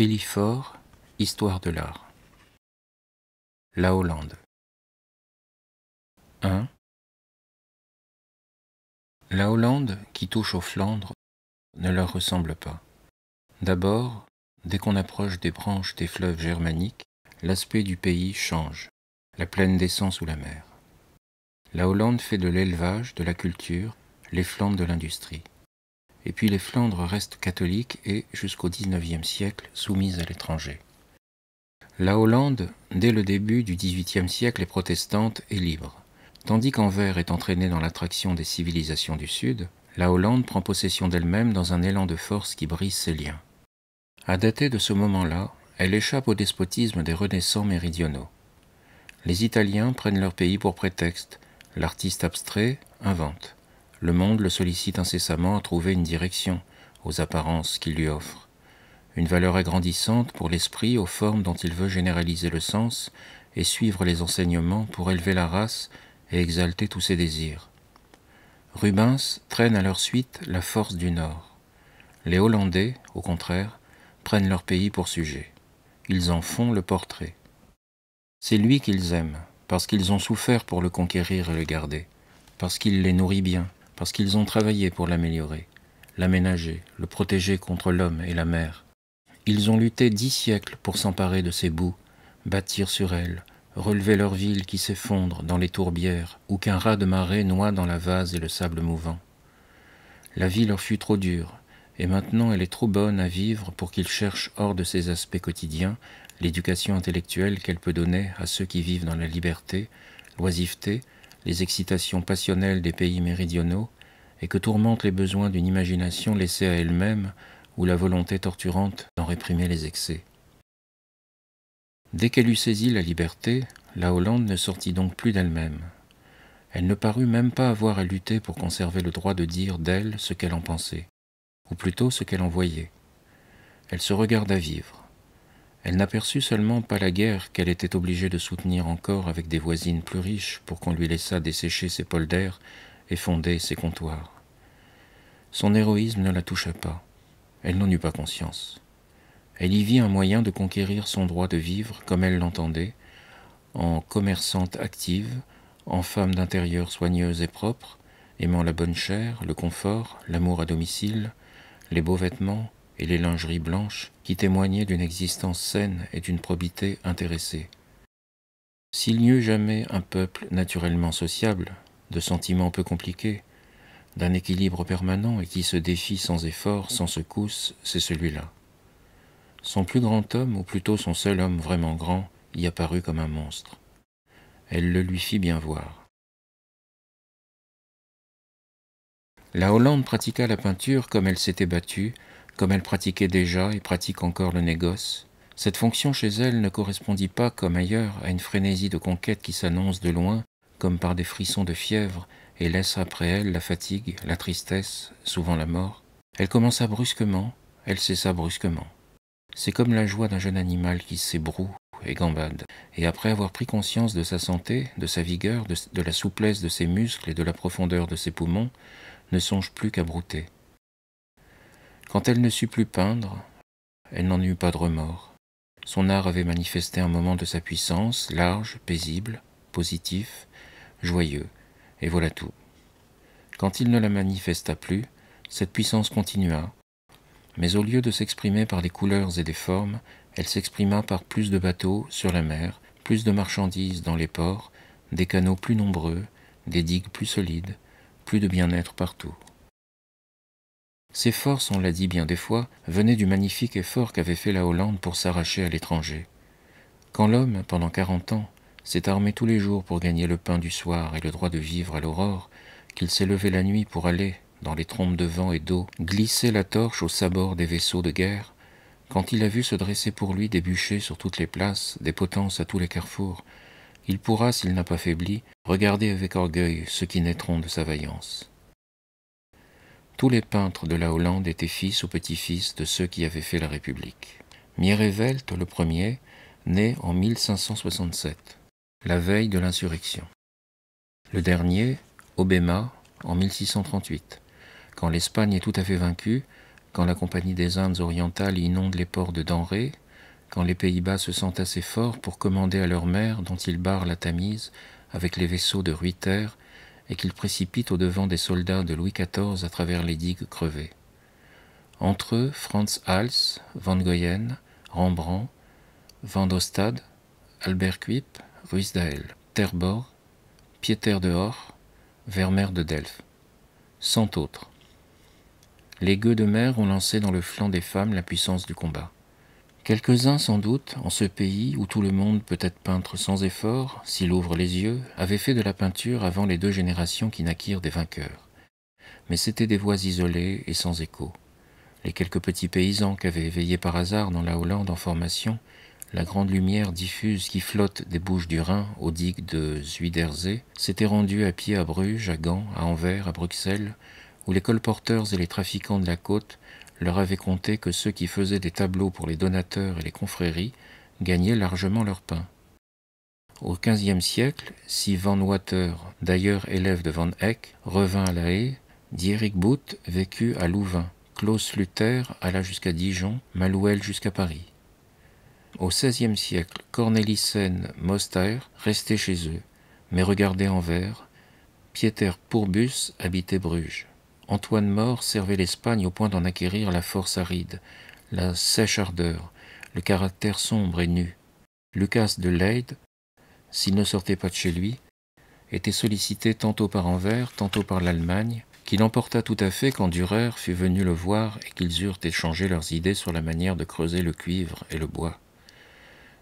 Elifor, Histoire de l'art. La Hollande. 1. La Hollande, qui touche aux Flandres, ne leur ressemble pas. D'abord, dès qu'on approche des branches des fleuves germaniques, l'aspect du pays change. La plaine descend sous la mer. La Hollande fait de l'élevage, de la culture, les Flandres de l'industrie et puis les Flandres restent catholiques et, jusqu'au XIXe siècle, soumises à l'étranger. La Hollande, dès le début du XVIIIe siècle, est protestante et libre. Tandis qu'Anvers est entraînée dans l'attraction des civilisations du Sud, la Hollande prend possession d'elle-même dans un élan de force qui brise ses liens. À dater de ce moment-là, elle échappe au despotisme des renaissants méridionaux. Les Italiens prennent leur pays pour prétexte, l'artiste abstrait invente. Le monde le sollicite incessamment à trouver une direction aux apparences qu'il lui offre, une valeur agrandissante pour l'esprit aux formes dont il veut généraliser le sens et suivre les enseignements pour élever la race et exalter tous ses désirs. Rubens traîne à leur suite la force du Nord. Les Hollandais, au contraire, prennent leur pays pour sujet. Ils en font le portrait. C'est lui qu'ils aiment, parce qu'ils ont souffert pour le conquérir et le garder, parce qu'il les nourrit bien, parce qu'ils ont travaillé pour l'améliorer, l'aménager, le protéger contre l'homme et la mer. Ils ont lutté dix siècles pour s'emparer de ces bouts, bâtir sur elles, relever leur ville qui s'effondre dans les tourbières ou qu'un rat de marée noie dans la vase et le sable mouvant. La vie leur fut trop dure, et maintenant elle est trop bonne à vivre pour qu'ils cherchent hors de ses aspects quotidiens l'éducation intellectuelle qu'elle peut donner à ceux qui vivent dans la liberté, l'oisiveté, les excitations passionnelles des pays méridionaux, et que tourmentent les besoins d'une imagination laissée à elle-même ou la volonté torturante d'en réprimer les excès. Dès qu'elle eut saisi la liberté, la Hollande ne sortit donc plus d'elle-même. Elle ne parut même pas avoir à lutter pour conserver le droit de dire d'elle ce qu'elle en pensait, ou plutôt ce qu'elle en voyait. Elle se regarda vivre. Elle n'aperçut seulement pas la guerre qu'elle était obligée de soutenir encore avec des voisines plus riches pour qu'on lui laissât dessécher ses polders et fonder ses comptoirs. Son héroïsme ne la toucha pas, elle n'en eut pas conscience. Elle y vit un moyen de conquérir son droit de vivre comme elle l'entendait, en commerçante active, en femme d'intérieur soigneuse et propre, aimant la bonne chair, le confort, l'amour à domicile, les beaux vêtements, et les lingeries blanches qui témoignaient d'une existence saine et d'une probité intéressée. S'il n'y eut jamais un peuple naturellement sociable, de sentiments peu compliqués, d'un équilibre permanent et qui se défie sans effort, sans secousse, c'est celui-là. Son plus grand homme, ou plutôt son seul homme vraiment grand, y apparut comme un monstre. Elle le lui fit bien voir. La Hollande pratiqua la peinture comme elle s'était battue, comme elle pratiquait déjà et pratique encore le négoce, cette fonction chez elle ne correspondit pas, comme ailleurs, à une frénésie de conquête qui s'annonce de loin, comme par des frissons de fièvre, et laisse après elle la fatigue, la tristesse, souvent la mort. Elle commença brusquement, elle cessa brusquement. C'est comme la joie d'un jeune animal qui s'ébroue et gambade, et après avoir pris conscience de sa santé, de sa vigueur, de, de, la souplesse de ses muscles et de la profondeur de ses poumons, ne songe plus qu'à brouter. Quand elle ne sut plus peindre, elle n'en eut pas de remords. Son art avait manifesté un moment de sa puissance, large, paisible, positif, joyeux, et voilà tout. Quand il ne la manifesta plus, cette puissance continua, mais au lieu de s'exprimer par des couleurs et des formes, elle s'exprima par plus de bateaux sur la mer, plus de marchandises dans les ports, des canaux plus nombreux, des digues plus solides, plus de bien-être partout. Ces forces, on l'a dit bien des fois, venaient du magnifique effort qu'avait fait la Hollande pour s'arracher à l'étranger. Quand l'homme, pendant quarante ans, s'est armé tous les jours pour gagner le pain du soir et le droit de vivre à l'aurore, qu'il s'est levé la nuit pour aller, dans les trompes de vent et d'eau, glisser la torche au sabord des vaisseaux de guerre, quand il a vu se dresser pour lui des bûchers sur toutes les places, des potences à tous les carrefours, il pourra, s'il n'a pas faibli, regarder avec orgueil ceux qui naîtront de sa vaillance. Tous les peintres de la Hollande étaient fils ou petits-fils de ceux qui avaient fait la République. Mierevelt, le premier, naît en 1567, la veille de l'insurrection. Le dernier, Obema, en 1638, quand l'Espagne est tout à fait vaincue, quand la Compagnie des Indes orientales inonde les ports de denrées, quand les Pays-Bas se sentent assez forts pour commander à leur mère, dont ils barrent la Tamise, avec les vaisseaux de Ruyter, et qu'il précipite au-devant des soldats de Louis XIV à travers les digues crevées. Entre eux, Franz Hals, Van Goyen, Rembrandt, Van Dostad, Albert Ruiz Dael, Terbor, Pieter de Hor, Vermeer de Delft, Cent autres. Les gueux de mer ont lancé dans le flanc des femmes la puissance du combat. Quelques-uns, sans doute, en ce pays où tout le monde peut être peintre sans effort, s'il ouvre les yeux, avaient fait de la peinture avant les deux générations qui naquirent des vainqueurs. Mais c'étaient des voix isolées et sans écho. Les quelques petits paysans qu'avait éveillés par hasard dans la Hollande en formation, la grande lumière diffuse qui flotte des bouches du Rhin aux digues de Zuiderzee, s'étaient rendus à pied à Bruges, à Gand, à Anvers, à Bruxelles, où les colporteurs et les trafiquants de la côte leur avait compté que ceux qui faisaient des tableaux pour les donateurs et les confréries gagnaient largement leur pain. Au XVe siècle, si Van Water, d'ailleurs élève de Van Eyck, revint à La Haye, Dierik Booth vécut à Louvain, Klaus Luther alla jusqu'à Dijon, Malouel jusqu'à Paris. Au XVIe siècle, Cornelissen Moster restait chez eux, mais regardait vers. Pieter Pourbus habitait Bruges. Antoine Mort servait l'Espagne au point d'en acquérir la force aride, la sèche ardeur, le caractère sombre et nu. Lucas de Leyde, s'il ne sortait pas de chez lui, était sollicité tantôt par Anvers, tantôt par l'Allemagne, qui l'emporta tout à fait quand Dürer fut venu le voir et qu'ils eurent échangé leurs idées sur la manière de creuser le cuivre et le bois.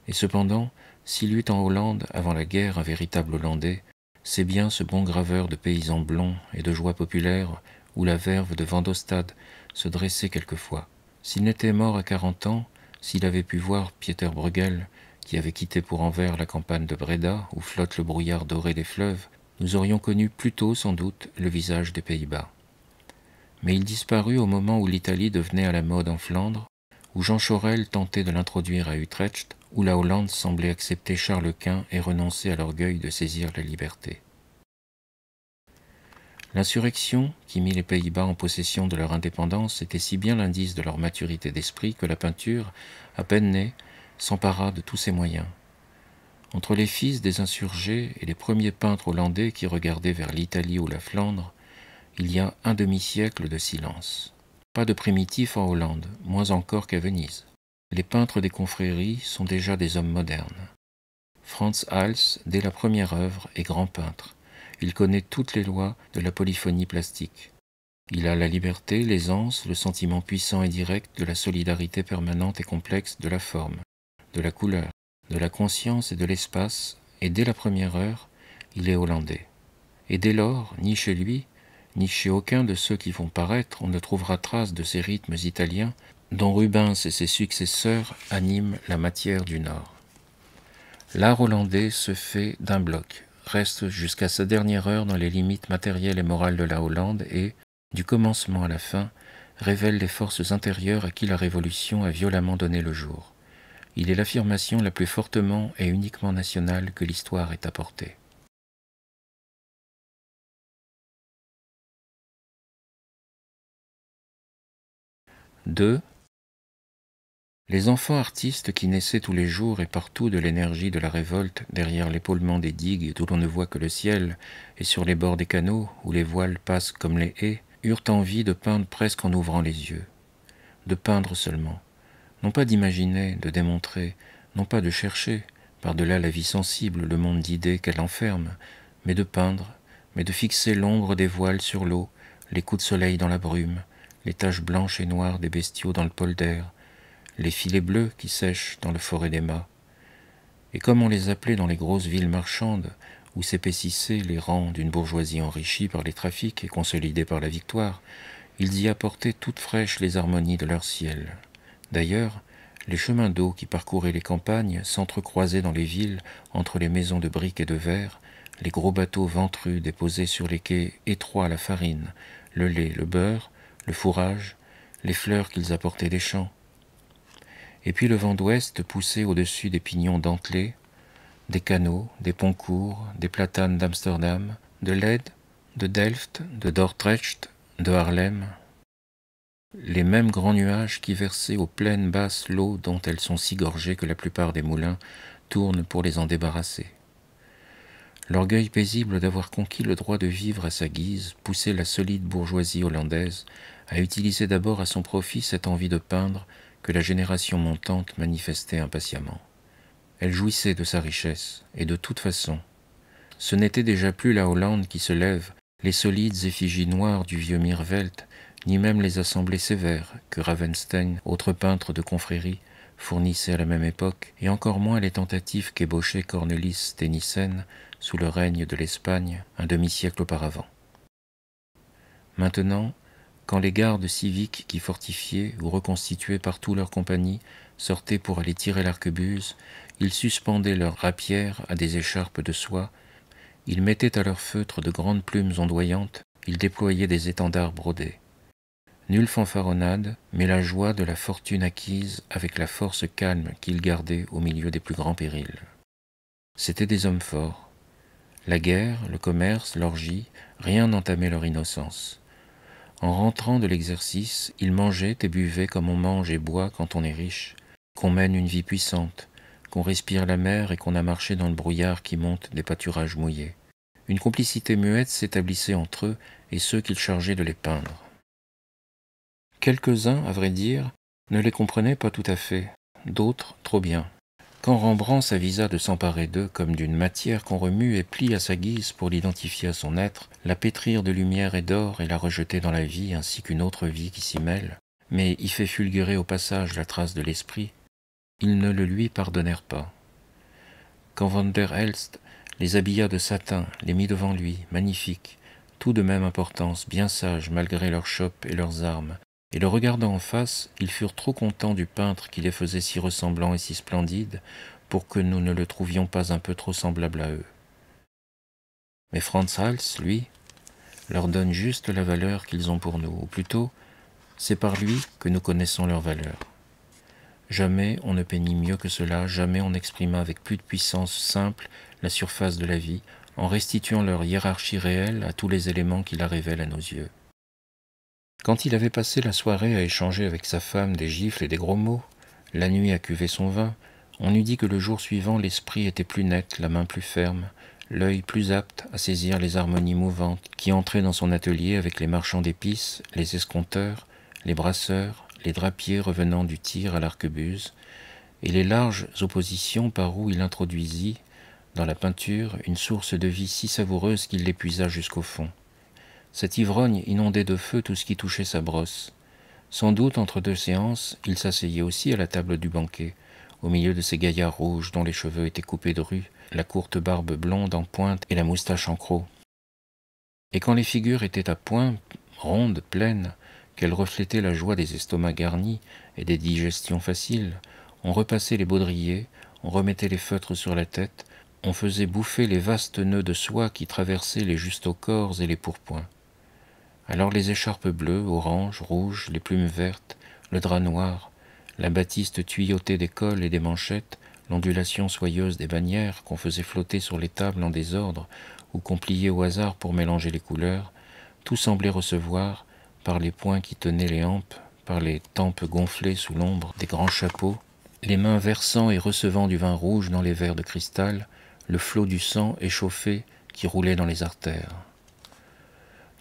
Et cependant, s'il eut en Hollande, avant la guerre, un véritable Hollandais, c'est bien ce bon graveur de paysans blonds et de joie populaire, où la verve de Vandostad se dressait quelquefois. S'il n'était mort à quarante ans, s'il avait pu voir Pieter Bruegel, qui avait quitté pour Anvers la campagne de Breda, où flotte le brouillard doré des fleuves, nous aurions connu plus tôt sans doute le visage des Pays-Bas. Mais il disparut au moment où l'Italie devenait à la mode en Flandre, où Jean Chorel tentait de l'introduire à Utrecht, où la Hollande semblait accepter Charles Quint et renoncer à l'orgueil de saisir la liberté. L'insurrection, qui mit les Pays-Bas en possession de leur indépendance, était si bien l'indice de leur maturité d'esprit que la peinture, à peine née, s'empara de tous ses moyens. Entre les fils des insurgés et les premiers peintres hollandais qui regardaient vers l'Italie ou la Flandre, il y a un demi-siècle de silence. Pas de primitifs en Hollande, moins encore qu'à Venise. Les peintres des confréries sont déjà des hommes modernes. Franz Hals, dès la première œuvre, est grand peintre il connaît toutes les lois de la polyphonie plastique. Il a la liberté, l'aisance, le sentiment puissant et direct de la solidarité permanente et complexe de la forme, de la couleur, de la conscience et de l'espace, et dès la première heure, il est hollandais. Et dès lors, ni chez lui, ni chez aucun de ceux qui vont paraître, on ne trouvera trace de ces rythmes italiens dont Rubens et ses successeurs animent la matière du Nord. L'art hollandais se fait d'un bloc, reste jusqu'à sa dernière heure dans les limites matérielles et morales de la Hollande et, du commencement à la fin, révèle les forces intérieures à qui la Révolution a violemment donné le jour. Il est l'affirmation la plus fortement et uniquement nationale que l'histoire ait apportée. Les enfants artistes qui naissaient tous les jours et partout de l'énergie de la révolte derrière l'épaulement des digues d'où l'on ne voit que le ciel, et sur les bords des canaux où les voiles passent comme les haies, eurent envie de peindre presque en ouvrant les yeux. De peindre seulement, non pas d'imaginer, de démontrer, non pas de chercher, par-delà la vie sensible, le monde d'idées qu'elle enferme, mais de peindre, mais de fixer l'ombre des voiles sur l'eau, les coups de soleil dans la brume, les taches blanches et noires des bestiaux dans le pôle d'air, les filets bleus qui sèchent dans le forêt des mâts, et comme on les appelait dans les grosses villes marchandes, où s'épaississaient les rangs d'une bourgeoisie enrichie par les trafics et consolidée par la victoire, ils y apportaient toutes fraîches les harmonies de leur ciel. D'ailleurs, les chemins d'eau qui parcouraient les campagnes s'entrecroisaient dans les villes entre les maisons de briques et de verre, les gros bateaux ventrus déposés sur les quais étroits la farine, le lait, le beurre, le fourrage, les fleurs qu'ils apportaient des champs, et puis le vent d'ouest poussait au-dessus des pignons dentelés, des canaux, des ponts courts, des platanes d'Amsterdam, de Leyde, de Delft, de Dordrecht, de Harlem. Les mêmes grands nuages qui versaient aux plaines basses l'eau dont elles sont si gorgées que la plupart des moulins tournent pour les en débarrasser. L'orgueil paisible d'avoir conquis le droit de vivre à sa guise poussait la solide bourgeoisie hollandaise à utiliser d'abord à son profit cette envie de peindre que la génération montante manifestait impatiemment. Elle jouissait de sa richesse, et de toute façon, ce n'était déjà plus la Hollande qui se lève, les solides effigies noires du vieux Mirvelt, ni même les assemblées sévères que Ravenstein, autre peintre de confrérie, fournissait à la même époque, et encore moins les tentatives qu'ébauchait Cornelis Tennyson sous le règne de l'Espagne un demi-siècle auparavant. Maintenant, quand les gardes civiques qui fortifiaient ou reconstituaient partout leur compagnie sortaient pour aller tirer l'arquebuse, ils suspendaient leurs rapières à des écharpes de soie, ils mettaient à leurs feutres de grandes plumes ondoyantes, ils déployaient des étendards brodés. Nulle fanfaronnade, mais la joie de la fortune acquise avec la force calme qu'ils gardaient au milieu des plus grands périls. C'étaient des hommes forts. La guerre, le commerce, l'orgie, rien n'entamait leur innocence. En rentrant de l'exercice, ils mangeaient et buvaient comme on mange et boit quand on est riche, qu'on mène une vie puissante, qu'on respire la mer et qu'on a marché dans le brouillard qui monte des pâturages mouillés. Une complicité muette s'établissait entre eux et ceux qu'ils chargeaient de les peindre. Quelques-uns, à vrai dire, ne les comprenaient pas tout à fait, d'autres trop bien quand Rembrandt s'avisa de s'emparer d'eux comme d'une matière qu'on remue et plie à sa guise pour l'identifier à son être, la pétrir de lumière et d'or et la rejeter dans la vie ainsi qu'une autre vie qui s'y mêle, mais y fait fulgurer au passage la trace de l'esprit, ils ne le lui pardonnèrent pas. Quand Van der Helst les habilla de satin, les mit devant lui, magnifiques, tout de même importance, bien sages malgré leurs chopes et leurs armes, et le regardant en face, ils furent trop contents du peintre qui les faisait si ressemblants et si splendides pour que nous ne le trouvions pas un peu trop semblable à eux. Mais Franz Hals, lui, leur donne juste la valeur qu'ils ont pour nous, ou plutôt, c'est par lui que nous connaissons leur valeur. Jamais on ne peignit mieux que cela, jamais on exprima avec plus de puissance simple la surface de la vie, en restituant leur hiérarchie réelle à tous les éléments qui la révèlent à nos yeux. Quand il avait passé la soirée à échanger avec sa femme des gifles et des gros mots, la nuit à cuver son vin, on eût dit que le jour suivant l'esprit était plus net, la main plus ferme, l'œil plus apte à saisir les harmonies mouvantes qui entraient dans son atelier avec les marchands d'épices, les escompteurs, les brasseurs, les drapiers revenant du tir à l'arquebuse, et les larges oppositions par où il introduisit, dans la peinture, une source de vie si savoureuse qu'il l'épuisa jusqu'au fond. Cet ivrogne inondait de feu tout ce qui touchait sa brosse. Sans doute, entre deux séances, il s'asseyait aussi à la table du banquet, au milieu de ces gaillards rouges dont les cheveux étaient coupés de rue, la courte barbe blonde en pointe et la moustache en croc. Et quand les figures étaient à point, rondes, pleines, qu'elles reflétaient la joie des estomacs garnis et des digestions faciles, on repassait les baudriers, on remettait les feutres sur la tête, on faisait bouffer les vastes nœuds de soie qui traversaient les justaucorps corps et les pourpoints. Alors les écharpes bleues, oranges, rouges, les plumes vertes, le drap noir, la batiste tuyautée des cols et des manchettes, l'ondulation soyeuse des bannières qu'on faisait flotter sur les tables en désordre ou qu'on pliait au hasard pour mélanger les couleurs, tout semblait recevoir, par les poings qui tenaient les hampes, par les tempes gonflées sous l'ombre des grands chapeaux, les mains versant et recevant du vin rouge dans les verres de cristal, le flot du sang échauffé qui roulait dans les artères.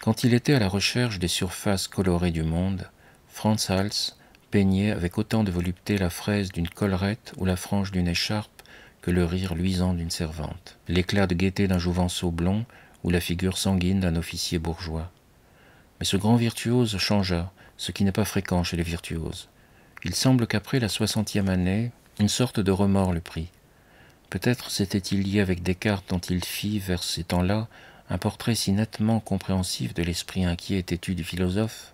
Quand il était à la recherche des surfaces colorées du monde, Franz Hals peignait avec autant de volupté la fraise d'une collerette ou la frange d'une écharpe que le rire luisant d'une servante, l'éclat de gaieté d'un jouvenceau blond ou la figure sanguine d'un officier bourgeois. Mais ce grand virtuose changea, ce qui n'est pas fréquent chez les virtuoses. Il semble qu'après la soixantième année, une sorte de remords le prit. Peut-être s'était-il lié avec Descartes dont il fit, vers ces temps-là, un portrait si nettement compréhensif de l'esprit inquiet et têtu du philosophe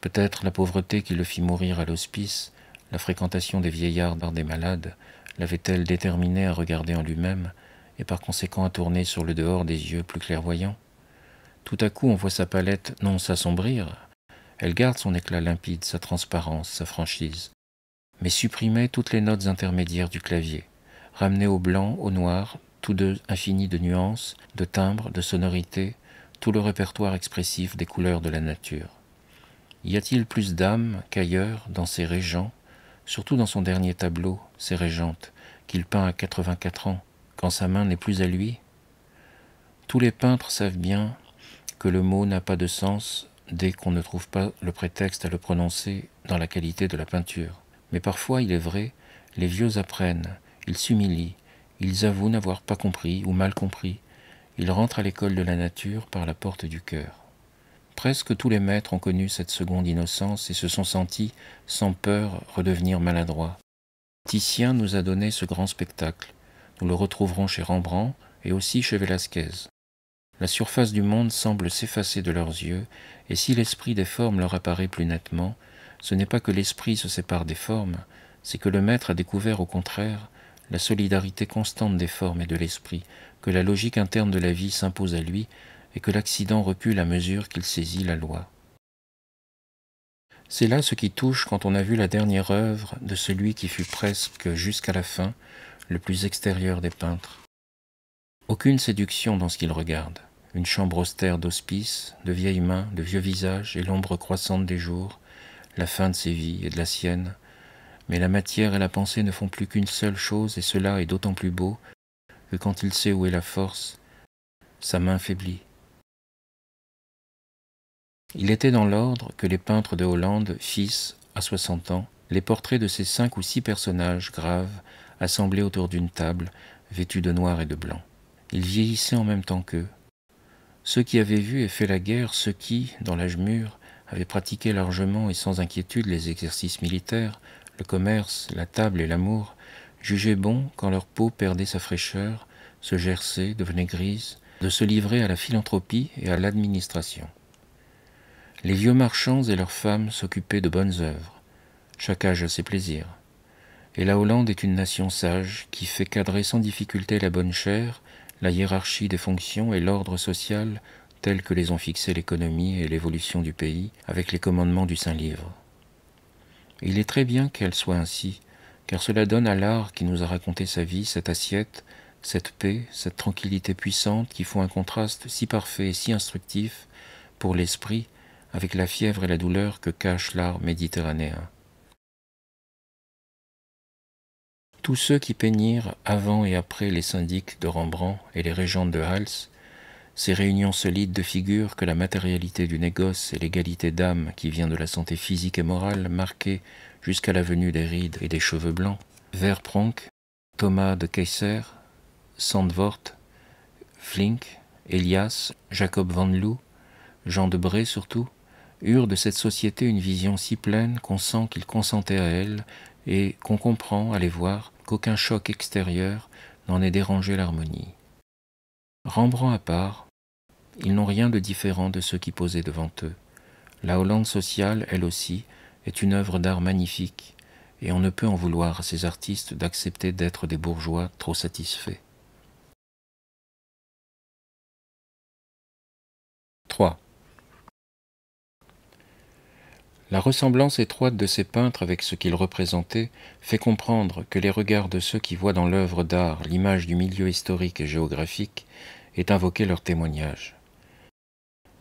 Peut-être la pauvreté qui le fit mourir à l'hospice, la fréquentation des vieillards par des malades, l'avait-elle déterminé à regarder en lui-même et par conséquent à tourner sur le dehors des yeux plus clairvoyants Tout à coup, on voit sa palette non s'assombrir, elle garde son éclat limpide, sa transparence, sa franchise, mais supprimait toutes les notes intermédiaires du clavier, ramenées au blanc, au noir, tous deux infinis de nuances, de timbres, de sonorités, tout le répertoire expressif des couleurs de la nature. Y a-t-il plus d'âme qu'ailleurs dans ses régents, surtout dans son dernier tableau, ses régentes, qu'il peint à 84 ans, quand sa main n'est plus à lui Tous les peintres savent bien que le mot n'a pas de sens dès qu'on ne trouve pas le prétexte à le prononcer dans la qualité de la peinture. Mais parfois, il est vrai, les vieux apprennent, ils s'humilient, ils avouent n'avoir pas compris ou mal compris. Ils rentrent à l'école de la nature par la porte du cœur. Presque tous les maîtres ont connu cette seconde innocence et se sont sentis, sans peur, redevenir maladroits. Titien nous a donné ce grand spectacle. Nous le retrouverons chez Rembrandt et aussi chez Velasquez. La surface du monde semble s'effacer de leurs yeux, et si l'esprit des formes leur apparaît plus nettement, ce n'est pas que l'esprit se sépare des formes, c'est que le maître a découvert au contraire la solidarité constante des formes et de l'esprit, que la logique interne de la vie s'impose à lui et que l'accident recule à mesure qu'il saisit la loi. C'est là ce qui touche quand on a vu la dernière œuvre de celui qui fut presque jusqu'à la fin le plus extérieur des peintres. Aucune séduction dans ce qu'il regarde, une chambre austère d'hospice, de vieilles mains, de vieux visages et l'ombre croissante des jours, la fin de ses vies et de la sienne, mais la matière et la pensée ne font plus qu'une seule chose, et cela est d'autant plus beau que quand il sait où est la force, sa main faiblit. Il était dans l'ordre que les peintres de Hollande fissent, à soixante ans, les portraits de ces cinq ou six personnages graves assemblés autour d'une table, vêtus de noir et de blanc. Ils vieillissaient en même temps qu'eux. Ceux qui avaient vu et fait la guerre, ceux qui, dans l'âge mûr, avaient pratiqué largement et sans inquiétude les exercices militaires, le commerce, la table et l'amour, jugeaient bon, quand leur peau perdait sa fraîcheur, se gerçait, devenait grise, de se livrer à la philanthropie et à l'administration. Les vieux marchands et leurs femmes s'occupaient de bonnes œuvres. Chaque âge a ses plaisirs. Et la Hollande est une nation sage qui fait cadrer sans difficulté la bonne chère, la hiérarchie des fonctions et l'ordre social tels que les ont fixés l'économie et l'évolution du pays avec les commandements du Saint-Livre il est très bien qu'elle soit ainsi, car cela donne à l'art qui nous a raconté sa vie cette assiette, cette paix, cette tranquillité puissante qui font un contraste si parfait et si instructif pour l'esprit avec la fièvre et la douleur que cache l'art méditerranéen. Tous ceux qui peignirent avant et après les syndics de Rembrandt et les régentes de Hals ces réunions solides de figures que la matérialité du négoce et l'égalité d'âme qui vient de la santé physique et morale marquaient jusqu'à la venue des rides et des cheveux blancs, Verpronck, Thomas de Keyser, Sandvort, Flink, Elias, Jacob van Loo, Jean de Bray surtout, eurent de cette société une vision si pleine qu'on sent qu'ils consentaient à elle et qu'on comprend, à les voir, qu'aucun choc extérieur n'en ait dérangé l'harmonie. Rembrandt à part, ils n'ont rien de différent de ceux qui posaient devant eux. La Hollande sociale, elle aussi, est une œuvre d'art magnifique, et on ne peut en vouloir à ces artistes d'accepter d'être des bourgeois trop satisfaits. 3. La ressemblance étroite de ces peintres avec ce qu'ils représentaient fait comprendre que les regards de ceux qui voient dans l'œuvre d'art l'image du milieu historique et géographique est invoqué leur témoignage.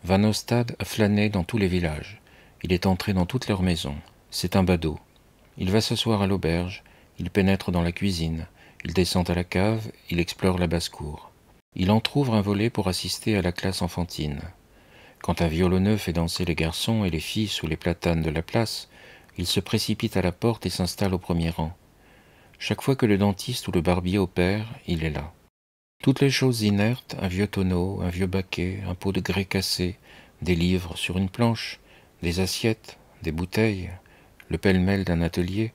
Vanostad a flâné dans tous les villages. Il est entré dans toutes leurs maisons. C'est un badaud. Il va s'asseoir à l'auberge, il pénètre dans la cuisine, il descend à la cave, il explore la basse-cour. Il entr'ouvre un volet pour assister à la classe enfantine. Quand un violonneux fait danser les garçons et les filles sous les platanes de la place, il se précipite à la porte et s'installe au premier rang. Chaque fois que le dentiste ou le barbier opère, il est là. Toutes les choses inertes, un vieux tonneau, un vieux baquet, un pot de grès cassé, des livres sur une planche, des assiettes, des bouteilles, le pêle-mêle d'un atelier,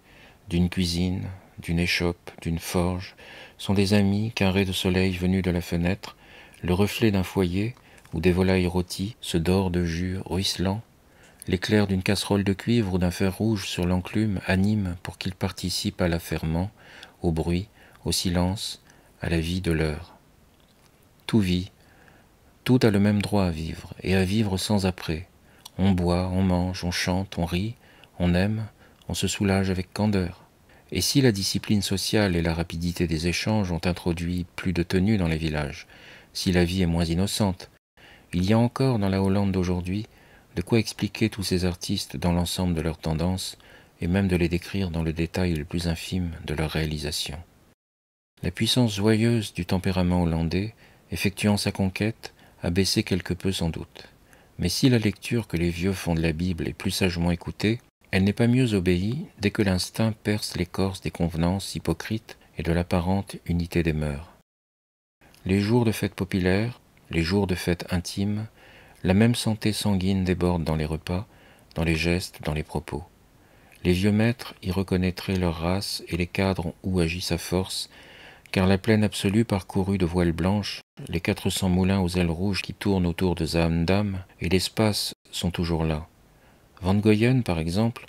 d'une cuisine, d'une échoppe, d'une forge, sont des amis qu'un ray de soleil venu de la fenêtre, le reflet d'un foyer où des volailles rôties se dorent de jus ruisselant, l'éclair d'une casserole de cuivre ou d'un fer rouge sur l'enclume anime pour qu'ils participent à l'affairement, au bruit, au silence, à la vie de l'heure tout vit, tout a le même droit à vivre, et à vivre sans après. On boit, on mange, on chante, on rit, on aime, on se soulage avec candeur. Et si la discipline sociale et la rapidité des échanges ont introduit plus de tenue dans les villages, si la vie est moins innocente, il y a encore dans la Hollande d'aujourd'hui de quoi expliquer tous ces artistes dans l'ensemble de leurs tendances et même de les décrire dans le détail le plus infime de leur réalisation. La puissance joyeuse du tempérament hollandais effectuant sa conquête, a baissé quelque peu sans doute. Mais si la lecture que les vieux font de la Bible est plus sagement écoutée, elle n'est pas mieux obéie dès que l'instinct perce l'écorce des convenances hypocrites et de l'apparente unité des mœurs. Les jours de fêtes populaires, les jours de fête intimes, la même santé sanguine déborde dans les repas, dans les gestes, dans les propos. Les vieux maîtres y reconnaîtraient leur race et les cadres où agit sa force car la plaine absolue parcourue de voiles blanches, les quatre cents moulins aux ailes rouges qui tournent autour de Zaandam et l'espace sont toujours là. Van Goyen, par exemple,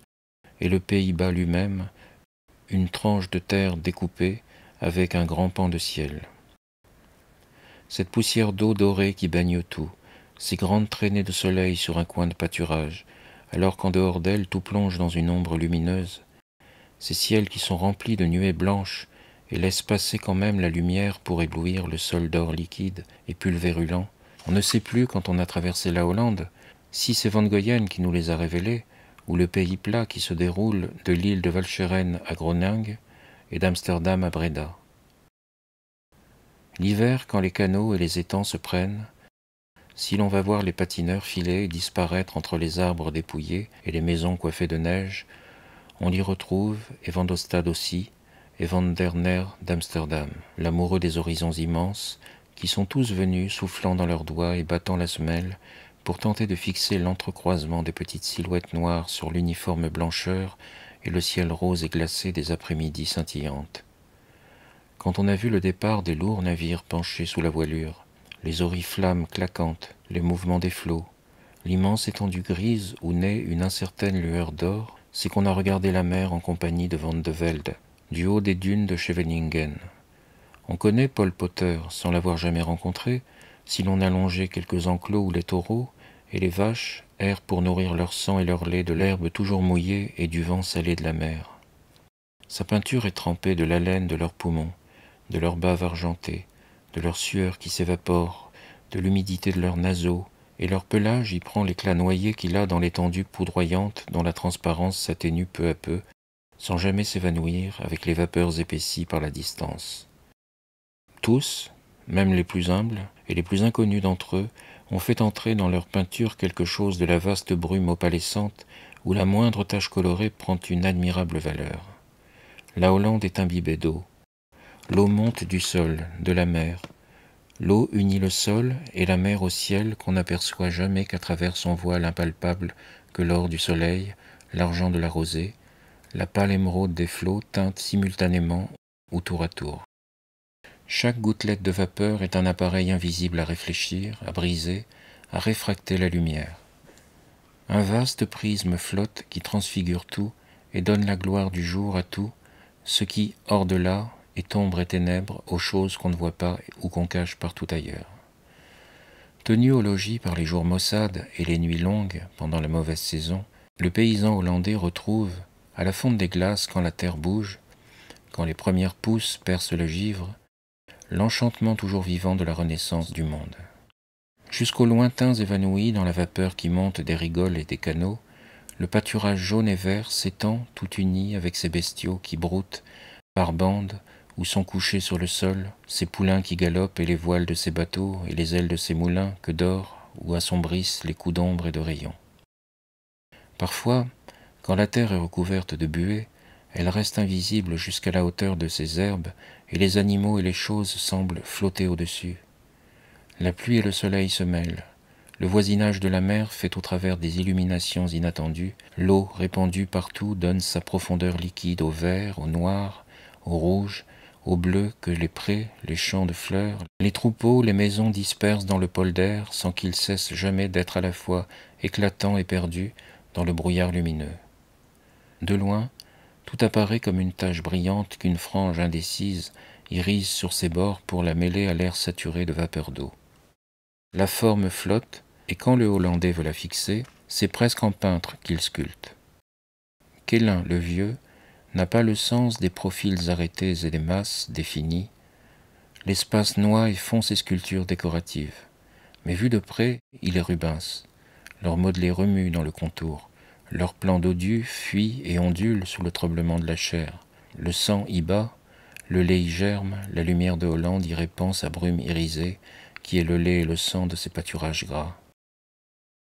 et le Pays-Bas lui-même, une tranche de terre découpée avec un grand pan de ciel. Cette poussière d'eau dorée qui baigne tout, ces grandes traînées de soleil sur un coin de pâturage, alors qu'en dehors d'elle tout plonge dans une ombre lumineuse, ces ciels qui sont remplis de nuées blanches et laisse passer quand même la lumière pour éblouir le sol d'or liquide et pulvérulent. On ne sait plus, quand on a traversé la Hollande, si c'est Van Goyen qui nous les a révélés, ou le pays plat qui se déroule de l'île de Walcheren à Groningue et d'Amsterdam à Breda. L'hiver, quand les canaux et les étangs se prennent, si l'on va voir les patineurs filer et disparaître entre les arbres dépouillés et les maisons coiffées de neige, on l'y retrouve, et Vandostad aussi, et Van der d'Amsterdam, l'amoureux des horizons immenses, qui sont tous venus, soufflant dans leurs doigts et battant la semelle, pour tenter de fixer l'entrecroisement des petites silhouettes noires sur l'uniforme blancheur et le ciel rose et glacé des après-midi scintillantes. Quand on a vu le départ des lourds navires penchés sous la voilure, les oriflammes claquantes, les mouvements des flots, l'immense étendue grise où naît une incertaine lueur d'or, c'est qu'on a regardé la mer en compagnie de Van de Velde, du haut des dunes de Scheveningen. On connaît Paul Potter sans l'avoir jamais rencontré, si l'on allongeait quelques enclos où les taureaux et les vaches errent pour nourrir leur sang et leur lait de l'herbe toujours mouillée et du vent salé de la mer. Sa peinture est trempée de l'haleine de leurs poumons, de leurs baves argentées, de leur sueur qui s'évapore, de l'humidité de leurs naseaux, et leur pelage y prend l'éclat noyé qu'il a dans l'étendue poudroyante dont la transparence s'atténue peu à peu sans jamais s'évanouir avec les vapeurs épaissies par la distance. Tous, même les plus humbles et les plus inconnus d'entre eux, ont fait entrer dans leur peinture quelque chose de la vaste brume opalescente où la moindre tache colorée prend une admirable valeur. La Hollande est imbibée d'eau. L'eau monte du sol, de la mer. L'eau unit le sol et la mer au ciel qu'on n'aperçoit jamais qu'à travers son voile impalpable que l'or du soleil, l'argent de la rosée, la pâle émeraude des flots teinte simultanément ou tour à tour. Chaque gouttelette de vapeur est un appareil invisible à réfléchir, à briser, à réfracter la lumière. Un vaste prisme flotte qui transfigure tout et donne la gloire du jour à tout, ce qui, hors de là, est ombre et ténèbres aux choses qu'on ne voit pas ou qu'on cache partout ailleurs. Tenu au logis par les jours maussades et les nuits longues pendant la mauvaise saison, le paysan hollandais retrouve, à la fonte des glaces quand la terre bouge, quand les premières pousses percent le givre, l'enchantement toujours vivant de la renaissance du monde. Jusqu'aux lointains évanouis dans la vapeur qui monte des rigoles et des canaux, le pâturage jaune et vert s'étend tout uni avec ses bestiaux qui broutent par bandes ou sont couchés sur le sol ses poulains qui galopent et les voiles de ses bateaux et les ailes de ses moulins que dorent ou assombrissent les coups d'ombre et de rayons. Parfois, quand la terre est recouverte de buée, elle reste invisible jusqu'à la hauteur de ses herbes, et les animaux et les choses semblent flotter au-dessus. La pluie et le soleil se mêlent. Le voisinage de la mer fait au travers des illuminations inattendues, l'eau répandue partout donne sa profondeur liquide au vert, au noir, au rouge, au bleu que les prés, les champs de fleurs, les troupeaux, les maisons dispersent dans le pôle d'air sans qu'ils cessent jamais d'être à la fois éclatants et perdus dans le brouillard lumineux. De loin, tout apparaît comme une tache brillante qu'une frange indécise irise sur ses bords pour la mêler à l'air saturé de vapeur d'eau. La forme flotte, et quand le Hollandais veut la fixer, c'est presque en peintre qu'il sculpte. Kélin, le vieux, n'a pas le sens des profils arrêtés et des masses définies. L'espace noie et fond ses sculptures décoratives. Mais vu de près, il est Rubens. Leur modelé remue dans le contour, leur plan d'odieux fuit et ondule sous le tremblement de la chair. Le sang y bat, le lait y germe, la lumière de Hollande y répand sa brume irisée, qui est le lait et le sang de ses pâturages gras.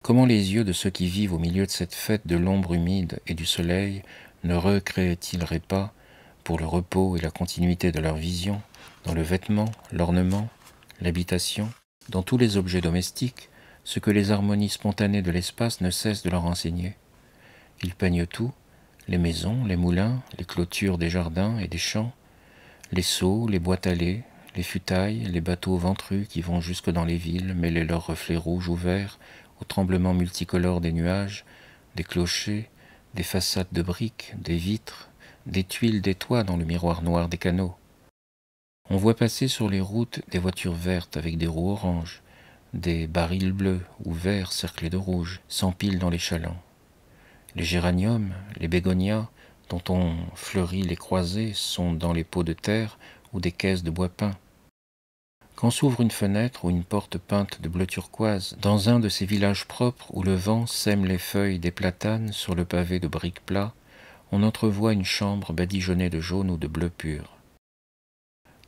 Comment les yeux de ceux qui vivent au milieu de cette fête de l'ombre humide et du soleil ne recréaient-ils pas, pour le repos et la continuité de leur vision, dans le vêtement, l'ornement, l'habitation, dans tous les objets domestiques, ce que les harmonies spontanées de l'espace ne cessent de leur enseigner ils peigne tout, les maisons, les moulins, les clôtures des jardins et des champs, les seaux, les boîtes à lait, les futailles, les bateaux ventrus qui vont jusque dans les villes, mêler leurs reflets rouges ou verts aux tremblements multicolores des nuages, des clochers, des façades de briques, des vitres, des tuiles des toits dans le miroir noir des canaux. On voit passer sur les routes des voitures vertes avec des roues oranges, des barils bleus ou verts cerclés de rouge s'empilent dans les chalands. Les géraniums, les bégonias, dont on fleurit les croisées, sont dans les pots de terre ou des caisses de bois peint. Quand s'ouvre une fenêtre ou une porte peinte de bleu turquoise, dans un de ces villages propres où le vent sème les feuilles des platanes sur le pavé de briques plats, on entrevoit une chambre badigeonnée de jaune ou de bleu pur.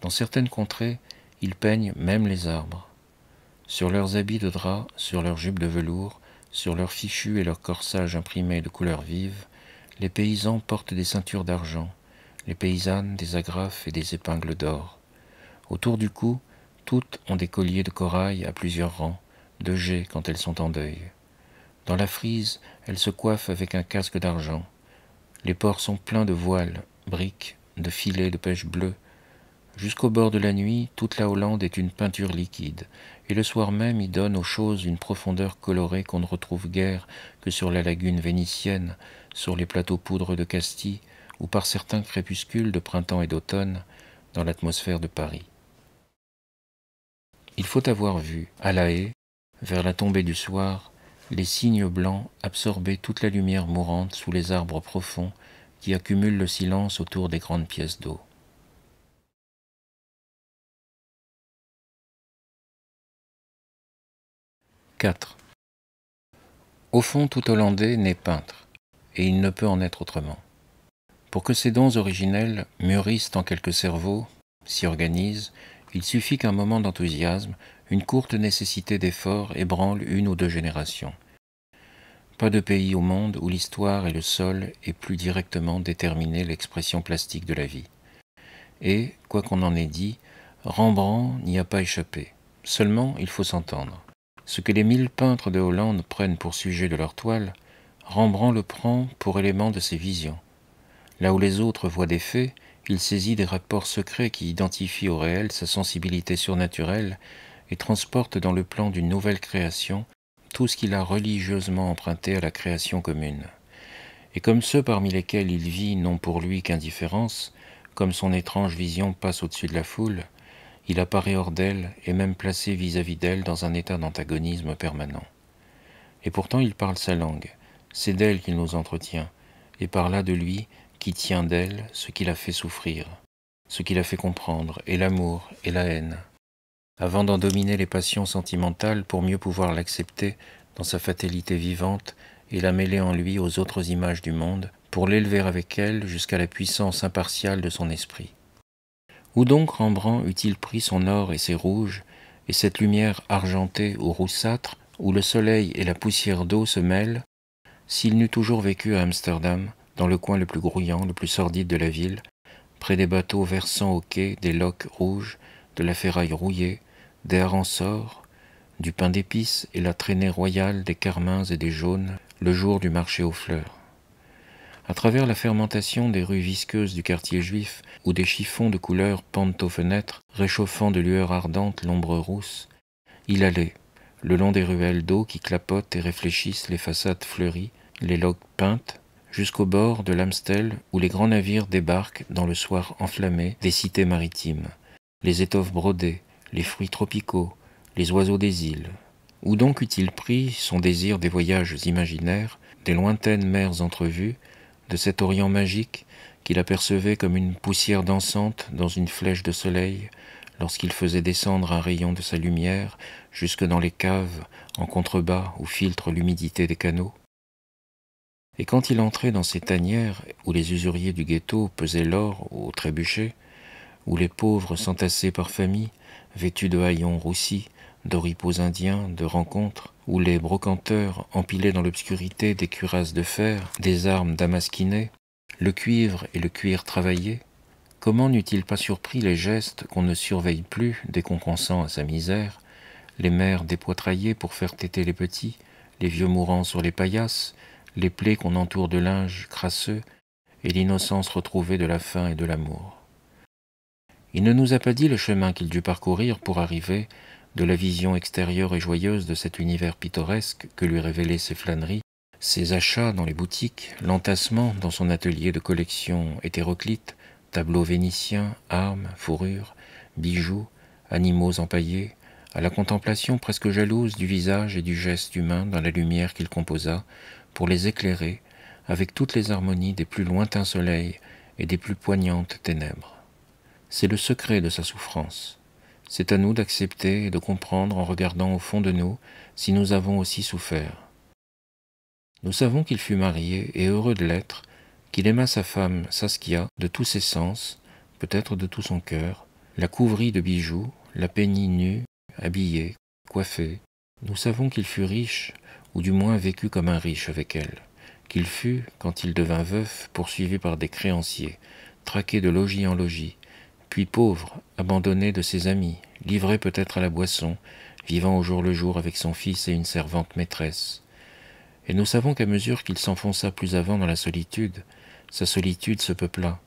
Dans certaines contrées, ils peignent même les arbres. Sur leurs habits de drap, sur leurs jupes de velours, sur leurs fichus et leurs corsages imprimés de couleurs vives, les paysans portent des ceintures d'argent, les paysannes des agrafes et des épingles d'or. Autour du cou, toutes ont des colliers de corail à plusieurs rangs, de jets quand elles sont en deuil. Dans la frise, elles se coiffent avec un casque d'argent. Les ports sont pleins de voiles, briques, de filets de pêche bleue. Jusqu'au bord de la nuit, toute la Hollande est une peinture liquide, et le soir même y donne aux choses une profondeur colorée qu'on ne retrouve guère que sur la lagune vénitienne, sur les plateaux poudres de Castille, ou par certains crépuscules de printemps et d'automne, dans l'atmosphère de Paris. Il faut avoir vu, à la haie, vers la tombée du soir, les cygnes blancs absorber toute la lumière mourante sous les arbres profonds qui accumulent le silence autour des grandes pièces d'eau. 4. Au fond, tout Hollandais n'est peintre, et il ne peut en être autrement. Pour que ces dons originels mûrissent en quelques cerveaux, s'y organisent, il suffit qu'un moment d'enthousiasme, une courte nécessité d'effort ébranle une ou deux générations. Pas de pays au monde où l'histoire et le sol aient plus directement déterminé l'expression plastique de la vie. Et, quoi qu'on en ait dit, Rembrandt n'y a pas échappé. Seulement, il faut s'entendre. Ce que les mille peintres de Hollande prennent pour sujet de leur toile, Rembrandt le prend pour élément de ses visions. Là où les autres voient des faits, il saisit des rapports secrets qui identifient au réel sa sensibilité surnaturelle et transporte dans le plan d'une nouvelle création tout ce qu'il a religieusement emprunté à la création commune. Et comme ceux parmi lesquels il vit n'ont pour lui qu'indifférence, comme son étrange vision passe au-dessus de la foule, il apparaît hors d'elle et même placé vis-à-vis d'elle dans un état d'antagonisme permanent. Et pourtant il parle sa langue, c'est d'elle qu'il nous entretient, et par là de lui qui tient d'elle ce qu'il a fait souffrir, ce qu'il a fait comprendre, et l'amour et la haine. Avant d'en dominer les passions sentimentales pour mieux pouvoir l'accepter dans sa fatalité vivante et la mêler en lui aux autres images du monde, pour l'élever avec elle jusqu'à la puissance impartiale de son esprit. Où donc Rembrandt eut-il pris son or et ses rouges, et cette lumière argentée ou roussâtre, où le soleil et la poussière d'eau se mêlent, s'il n'eût toujours vécu à Amsterdam, dans le coin le plus grouillant, le plus sordide de la ville, près des bateaux versant au quai des loques rouges, de la ferraille rouillée, des sort du pain d'épices et la traînée royale des carmins et des jaunes, le jour du marché aux fleurs. À travers la fermentation des rues visqueuses du quartier juif, où des chiffons de couleur pendent aux fenêtres, réchauffant de lueurs ardentes l'ombre rousse, il allait, le long des ruelles d'eau qui clapotent et réfléchissent les façades fleuries, les loques peintes, jusqu'au bord de l'Amstel où les grands navires débarquent dans le soir enflammé des cités maritimes, les étoffes brodées, les fruits tropicaux, les oiseaux des îles. Où donc eut-il pris son désir des voyages imaginaires, des lointaines mers entrevues, de cet Orient magique qu'il apercevait comme une poussière dansante dans une flèche de soleil lorsqu'il faisait descendre un rayon de sa lumière jusque dans les caves en contrebas où filtre l'humidité des canaux. Et quand il entrait dans ces tanières où les usuriers du ghetto pesaient l'or au trébuchet, où les pauvres s'entassaient par famille, vêtus de haillons roussis, de indiens, de rencontres, où les brocanteurs empilaient dans l'obscurité des cuirasses de fer, des armes damasquinées, le cuivre et le cuir travaillés. comment n'eût-il pas surpris les gestes qu'on ne surveille plus dès qu'on consent à sa misère, les mères dépoitraillées pour faire têter les petits, les vieux mourants sur les paillasses, les plaies qu'on entoure de linge crasseux, et l'innocence retrouvée de la faim et de l'amour. Il ne nous a pas dit le chemin qu'il dut parcourir pour arriver de la vision extérieure et joyeuse de cet univers pittoresque que lui révélaient ses flâneries, ses achats dans les boutiques, l'entassement dans son atelier de collection hétéroclite, tableaux vénitiens, armes, fourrures, bijoux, animaux empaillés, à la contemplation presque jalouse du visage et du geste humain dans la lumière qu'il composa, pour les éclairer avec toutes les harmonies des plus lointains soleils et des plus poignantes ténèbres. C'est le secret de sa souffrance. C'est à nous d'accepter et de comprendre en regardant au fond de nous si nous avons aussi souffert. Nous savons qu'il fut marié et heureux de l'être, qu'il aima sa femme Saskia de tous ses sens, peut-être de tout son cœur, la couvrit de bijoux, la peignit nue, habillée, coiffée. Nous savons qu'il fut riche, ou du moins vécu comme un riche avec elle, qu'il fut, quand il devint veuf, poursuivi par des créanciers, traqué de logis en logis, puis pauvre, abandonné de ses amis, livré peut-être à la boisson, vivant au jour le jour avec son fils et une servante maîtresse. Et nous savons qu'à mesure qu'il s'enfonça plus avant dans la solitude, sa solitude se peupla.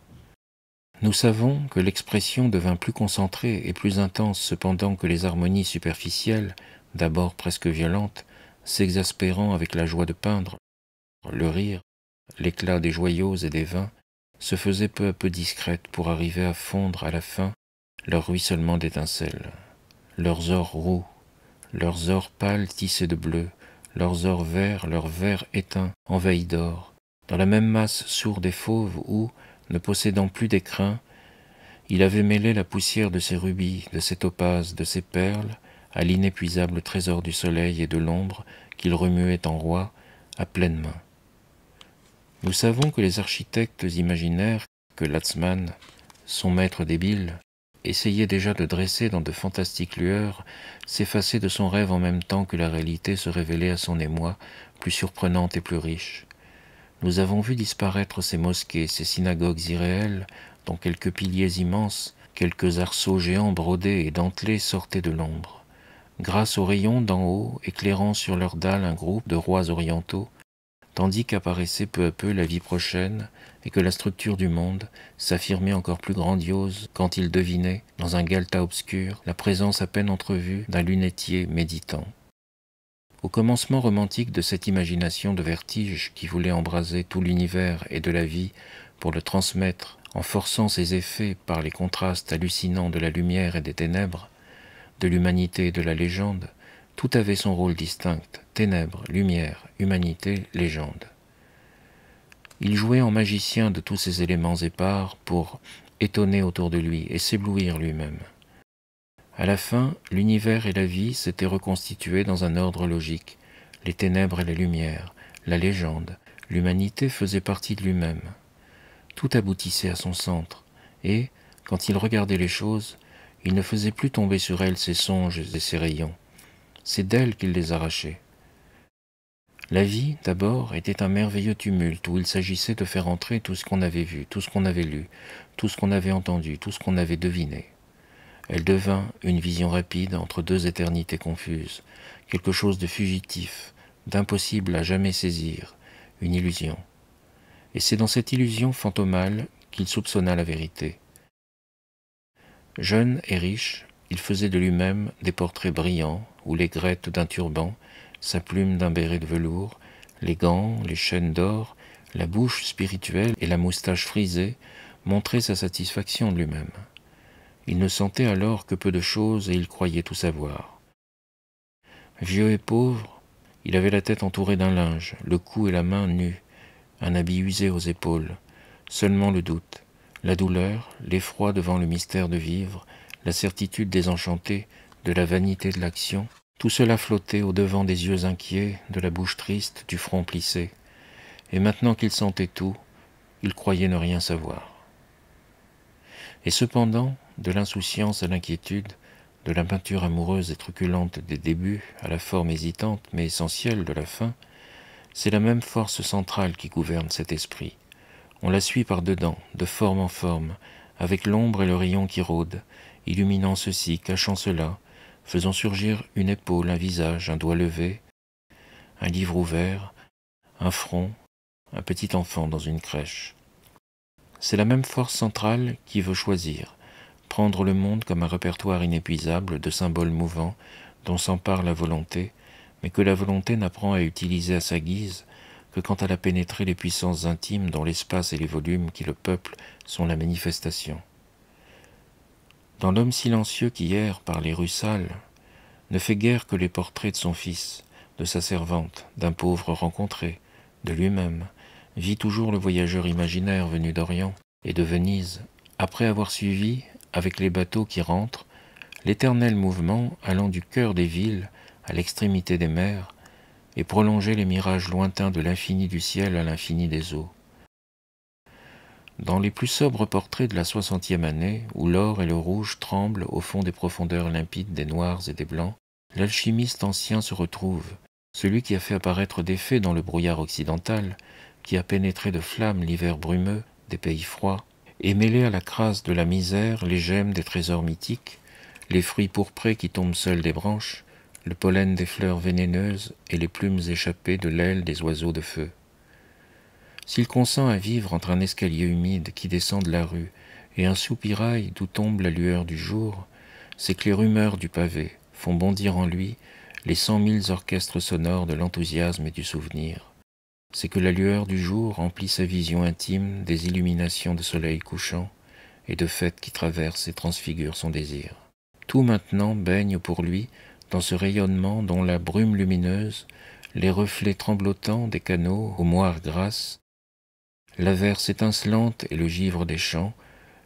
Nous savons que l'expression devint plus concentrée et plus intense cependant que les harmonies superficielles, d'abord presque violentes, s'exaspérant avec la joie de peindre, le rire, l'éclat des joyaux et des vins, se faisaient peu à peu discrètes pour arriver à fondre à la fin leur ruissellement d'étincelles, leurs ors roux, leurs ors pâles tissés de bleu, leurs ors verts, leurs verts éteints envahis d'or, dans la même masse sourde et fauve où, ne possédant plus d'écrins, il avait mêlé la poussière de ses rubis, de ses topazes, de ses perles, à l'inépuisable trésor du soleil et de l'ombre qu'il remuait en roi à pleine main. Nous savons que les architectes imaginaires que Latzmann, son maître débile, essayait déjà de dresser dans de fantastiques lueurs, s'effacer de son rêve en même temps que la réalité se révélait à son émoi, plus surprenante et plus riche. Nous avons vu disparaître ces mosquées, ces synagogues irréelles, dont quelques piliers immenses, quelques arceaux géants brodés et dentelés sortaient de l'ombre. Grâce aux rayons d'en haut, éclairant sur leurs dalles un groupe de rois orientaux, tandis qu'apparaissait peu à peu la vie prochaine et que la structure du monde s'affirmait encore plus grandiose quand il devinait, dans un galta obscur, la présence à peine entrevue d'un lunetier méditant. Au commencement romantique de cette imagination de vertige qui voulait embraser tout l'univers et de la vie pour le transmettre en forçant ses effets par les contrastes hallucinants de la lumière et des ténèbres, de l'humanité et de la légende, tout avait son rôle distinct, ténèbres, lumière, humanité, légende. Il jouait en magicien de tous ces éléments épars pour étonner autour de lui et s'éblouir lui-même. À la fin, l'univers et la vie s'étaient reconstitués dans un ordre logique. Les ténèbres et la lumière, la légende, l'humanité faisaient partie de lui-même. Tout aboutissait à son centre, et, quand il regardait les choses, il ne faisait plus tomber sur elles ses songes et ses rayons. C'est d'elles qu'il les arrachait. La vie, d'abord, était un merveilleux tumulte où il s'agissait de faire entrer tout ce qu'on avait vu, tout ce qu'on avait lu, tout ce qu'on avait entendu, tout ce qu'on avait deviné. Elle devint une vision rapide entre deux éternités confuses, quelque chose de fugitif, d'impossible à jamais saisir, une illusion. Et c'est dans cette illusion fantomale qu'il soupçonna la vérité. Jeune et riche, il faisait de lui-même des portraits brillants où grettes d'un turban sa plume d'un béret de velours, les gants, les chaînes d'or, la bouche spirituelle et la moustache frisée montraient sa satisfaction de lui-même. Il ne sentait alors que peu de choses et il croyait tout savoir. Vieux et pauvre, il avait la tête entourée d'un linge, le cou et la main nus, un habit usé aux épaules, seulement le doute, la douleur, l'effroi devant le mystère de vivre, la certitude désenchantée de la vanité de l'action tout cela flottait au-devant des yeux inquiets, de la bouche triste, du front plissé. Et maintenant qu'il sentait tout, il croyait ne rien savoir. Et cependant, de l'insouciance à l'inquiétude, de la peinture amoureuse et truculente des débuts à la forme hésitante mais essentielle de la fin, c'est la même force centrale qui gouverne cet esprit. On la suit par dedans, de forme en forme, avec l'ombre et le rayon qui rôdent, illuminant ceci, cachant cela, faisant surgir une épaule, un visage, un doigt levé, un livre ouvert, un front, un petit enfant dans une crèche. C'est la même force centrale qui veut choisir, prendre le monde comme un répertoire inépuisable de symboles mouvants dont s'empare la volonté, mais que la volonté n'apprend à utiliser à sa guise que quand elle a pénétré les puissances intimes dont l'espace et les volumes qui le peuplent sont la manifestation. Dans l'homme silencieux qui erre par les rues sales, ne fait guère que les portraits de son fils, de sa servante, d'un pauvre rencontré, de lui-même, vit toujours le voyageur imaginaire venu d'Orient et de Venise, après avoir suivi, avec les bateaux qui rentrent, l'éternel mouvement allant du cœur des villes à l'extrémité des mers, et prolonger les mirages lointains de l'infini du ciel à l'infini des eaux dans les plus sobres portraits de la soixantième année, où l'or et le rouge tremblent au fond des profondeurs limpides des noirs et des blancs, l'alchimiste ancien se retrouve, celui qui a fait apparaître des fées dans le brouillard occidental, qui a pénétré de flammes l'hiver brumeux des pays froids, et mêlé à la crasse de la misère les gemmes des trésors mythiques, les fruits pourprés qui tombent seuls des branches, le pollen des fleurs vénéneuses et les plumes échappées de l'aile des oiseaux de feu. S'il consent à vivre entre un escalier humide qui descend de la rue et un soupirail d'où tombe la lueur du jour, c'est que les rumeurs du pavé font bondir en lui les cent mille orchestres sonores de l'enthousiasme et du souvenir. C'est que la lueur du jour remplit sa vision intime des illuminations de soleil couchant et de fêtes qui traversent et transfigurent son désir. Tout maintenant baigne pour lui dans ce rayonnement dont la brume lumineuse, les reflets tremblotants des canaux aux moires grasses, verse étincelante et le givre des champs,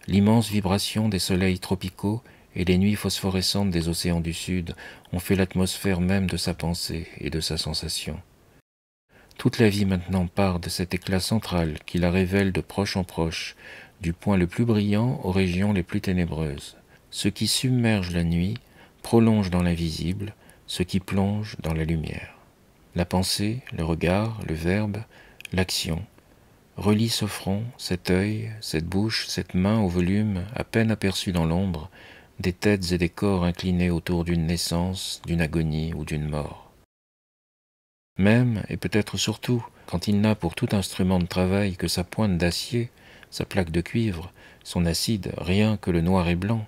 l'immense vibration des soleils tropicaux et les nuits phosphorescentes des océans du Sud ont fait l'atmosphère même de sa pensée et de sa sensation. Toute la vie maintenant part de cet éclat central qui la révèle de proche en proche, du point le plus brillant aux régions les plus ténébreuses. Ce qui submerge la nuit prolonge dans l'invisible ce qui plonge dans la lumière. La pensée, le regard, le verbe, l'action, relie ce front, cet œil, cette bouche, cette main au volume, à peine aperçu dans l'ombre, des têtes et des corps inclinés autour d'une naissance, d'une agonie ou d'une mort. Même, et peut-être surtout, quand il n'a pour tout instrument de travail que sa pointe d'acier, sa plaque de cuivre, son acide, rien que le noir et blanc,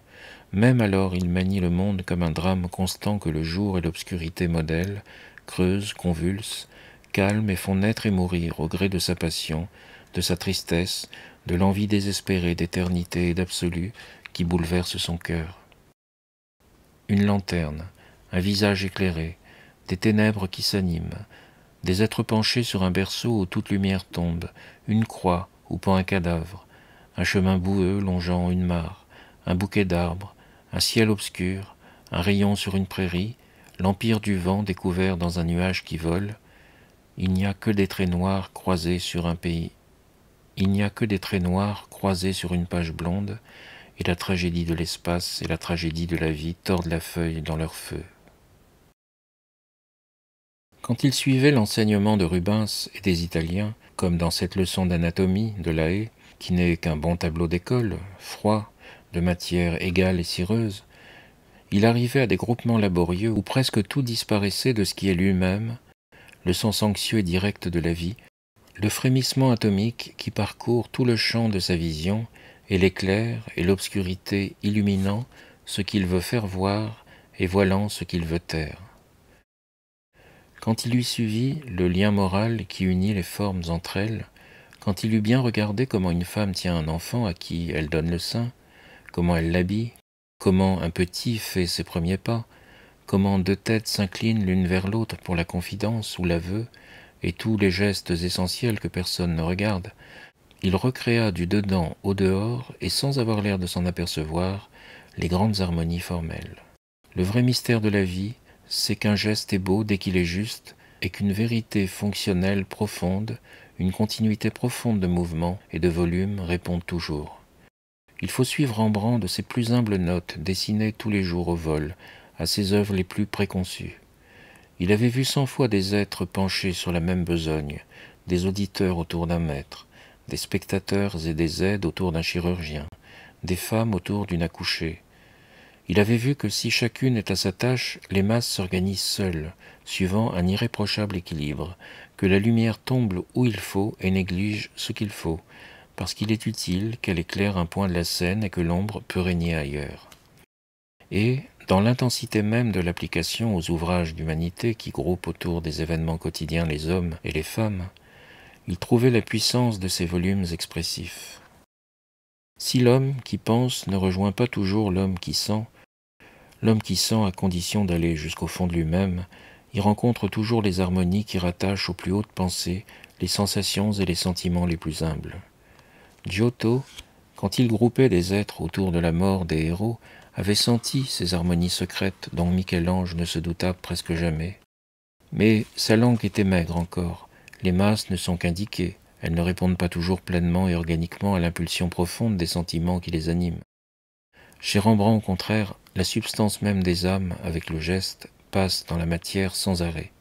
même alors il manie le monde comme un drame constant que le jour et l'obscurité modèlent, creusent, convulse, calme et font naître et mourir au gré de sa passion, de sa tristesse, de l'envie désespérée d'éternité et d'absolu qui bouleverse son cœur. Une lanterne, un visage éclairé, des ténèbres qui s'animent, des êtres penchés sur un berceau où toute lumière tombe, une croix où pend un cadavre, un chemin boueux longeant une mare, un bouquet d'arbres, un ciel obscur, un rayon sur une prairie, l'empire du vent découvert dans un nuage qui vole, il n'y a que des traits noirs croisés sur un pays. Il n'y a que des traits noirs croisés sur une page blonde, et la tragédie de l'espace et la tragédie de la vie tordent la feuille dans leur feu. Quand il suivait l'enseignement de Rubens et des Italiens, comme dans cette leçon d'anatomie de La Haye, qui n'est qu'un bon tableau d'école, froid, de matière égale et cireuse, il arrivait à des groupements laborieux où presque tout disparaissait de ce qui est lui-même, le sens anxieux et direct de la vie, le frémissement atomique qui parcourt tout le champ de sa vision et l'éclair et l'obscurité illuminant ce qu'il veut faire voir et voilant ce qu'il veut taire. Quand il lui suivit le lien moral qui unit les formes entre elles, quand il eut bien regardé comment une femme tient un enfant à qui elle donne le sein, comment elle l'habille, comment un petit fait ses premiers pas, comment deux têtes s'inclinent l'une vers l'autre pour la confidence ou l'aveu, et tous les gestes essentiels que personne ne regarde, il recréa du dedans au dehors, et sans avoir l'air de s'en apercevoir, les grandes harmonies formelles. Le vrai mystère de la vie, c'est qu'un geste est beau dès qu'il est juste, et qu'une vérité fonctionnelle profonde, une continuité profonde de mouvement et de volume répondent toujours. Il faut suivre Rembrandt de ses plus humbles notes dessinées tous les jours au vol, à ses œuvres les plus préconçues. Il avait vu cent fois des êtres penchés sur la même besogne, des auditeurs autour d'un maître, des spectateurs et des aides autour d'un chirurgien, des femmes autour d'une accouchée. Il avait vu que si chacune est à sa tâche, les masses s'organisent seules, suivant un irréprochable équilibre, que la lumière tombe où il faut et néglige ce qu'il faut, parce qu'il est utile qu'elle éclaire un point de la scène et que l'ombre peut régner ailleurs. Et, dans l'intensité même de l'application aux ouvrages d'humanité qui groupent autour des événements quotidiens les hommes et les femmes, il trouvait la puissance de ces volumes expressifs. Si l'homme qui pense ne rejoint pas toujours l'homme qui sent, l'homme qui sent, à condition d'aller jusqu'au fond de lui-même, y rencontre toujours les harmonies qui rattachent aux plus hautes pensées les sensations et les sentiments les plus humbles. Giotto, quand il groupait des êtres autour de la mort des héros, avait senti ces harmonies secrètes dont Michel-Ange ne se douta presque jamais. Mais sa langue était maigre encore, les masses ne sont qu'indiquées, elles ne répondent pas toujours pleinement et organiquement à l'impulsion profonde des sentiments qui les animent. Chez Rembrandt, au contraire, la substance même des âmes, avec le geste, passe dans la matière sans arrêt.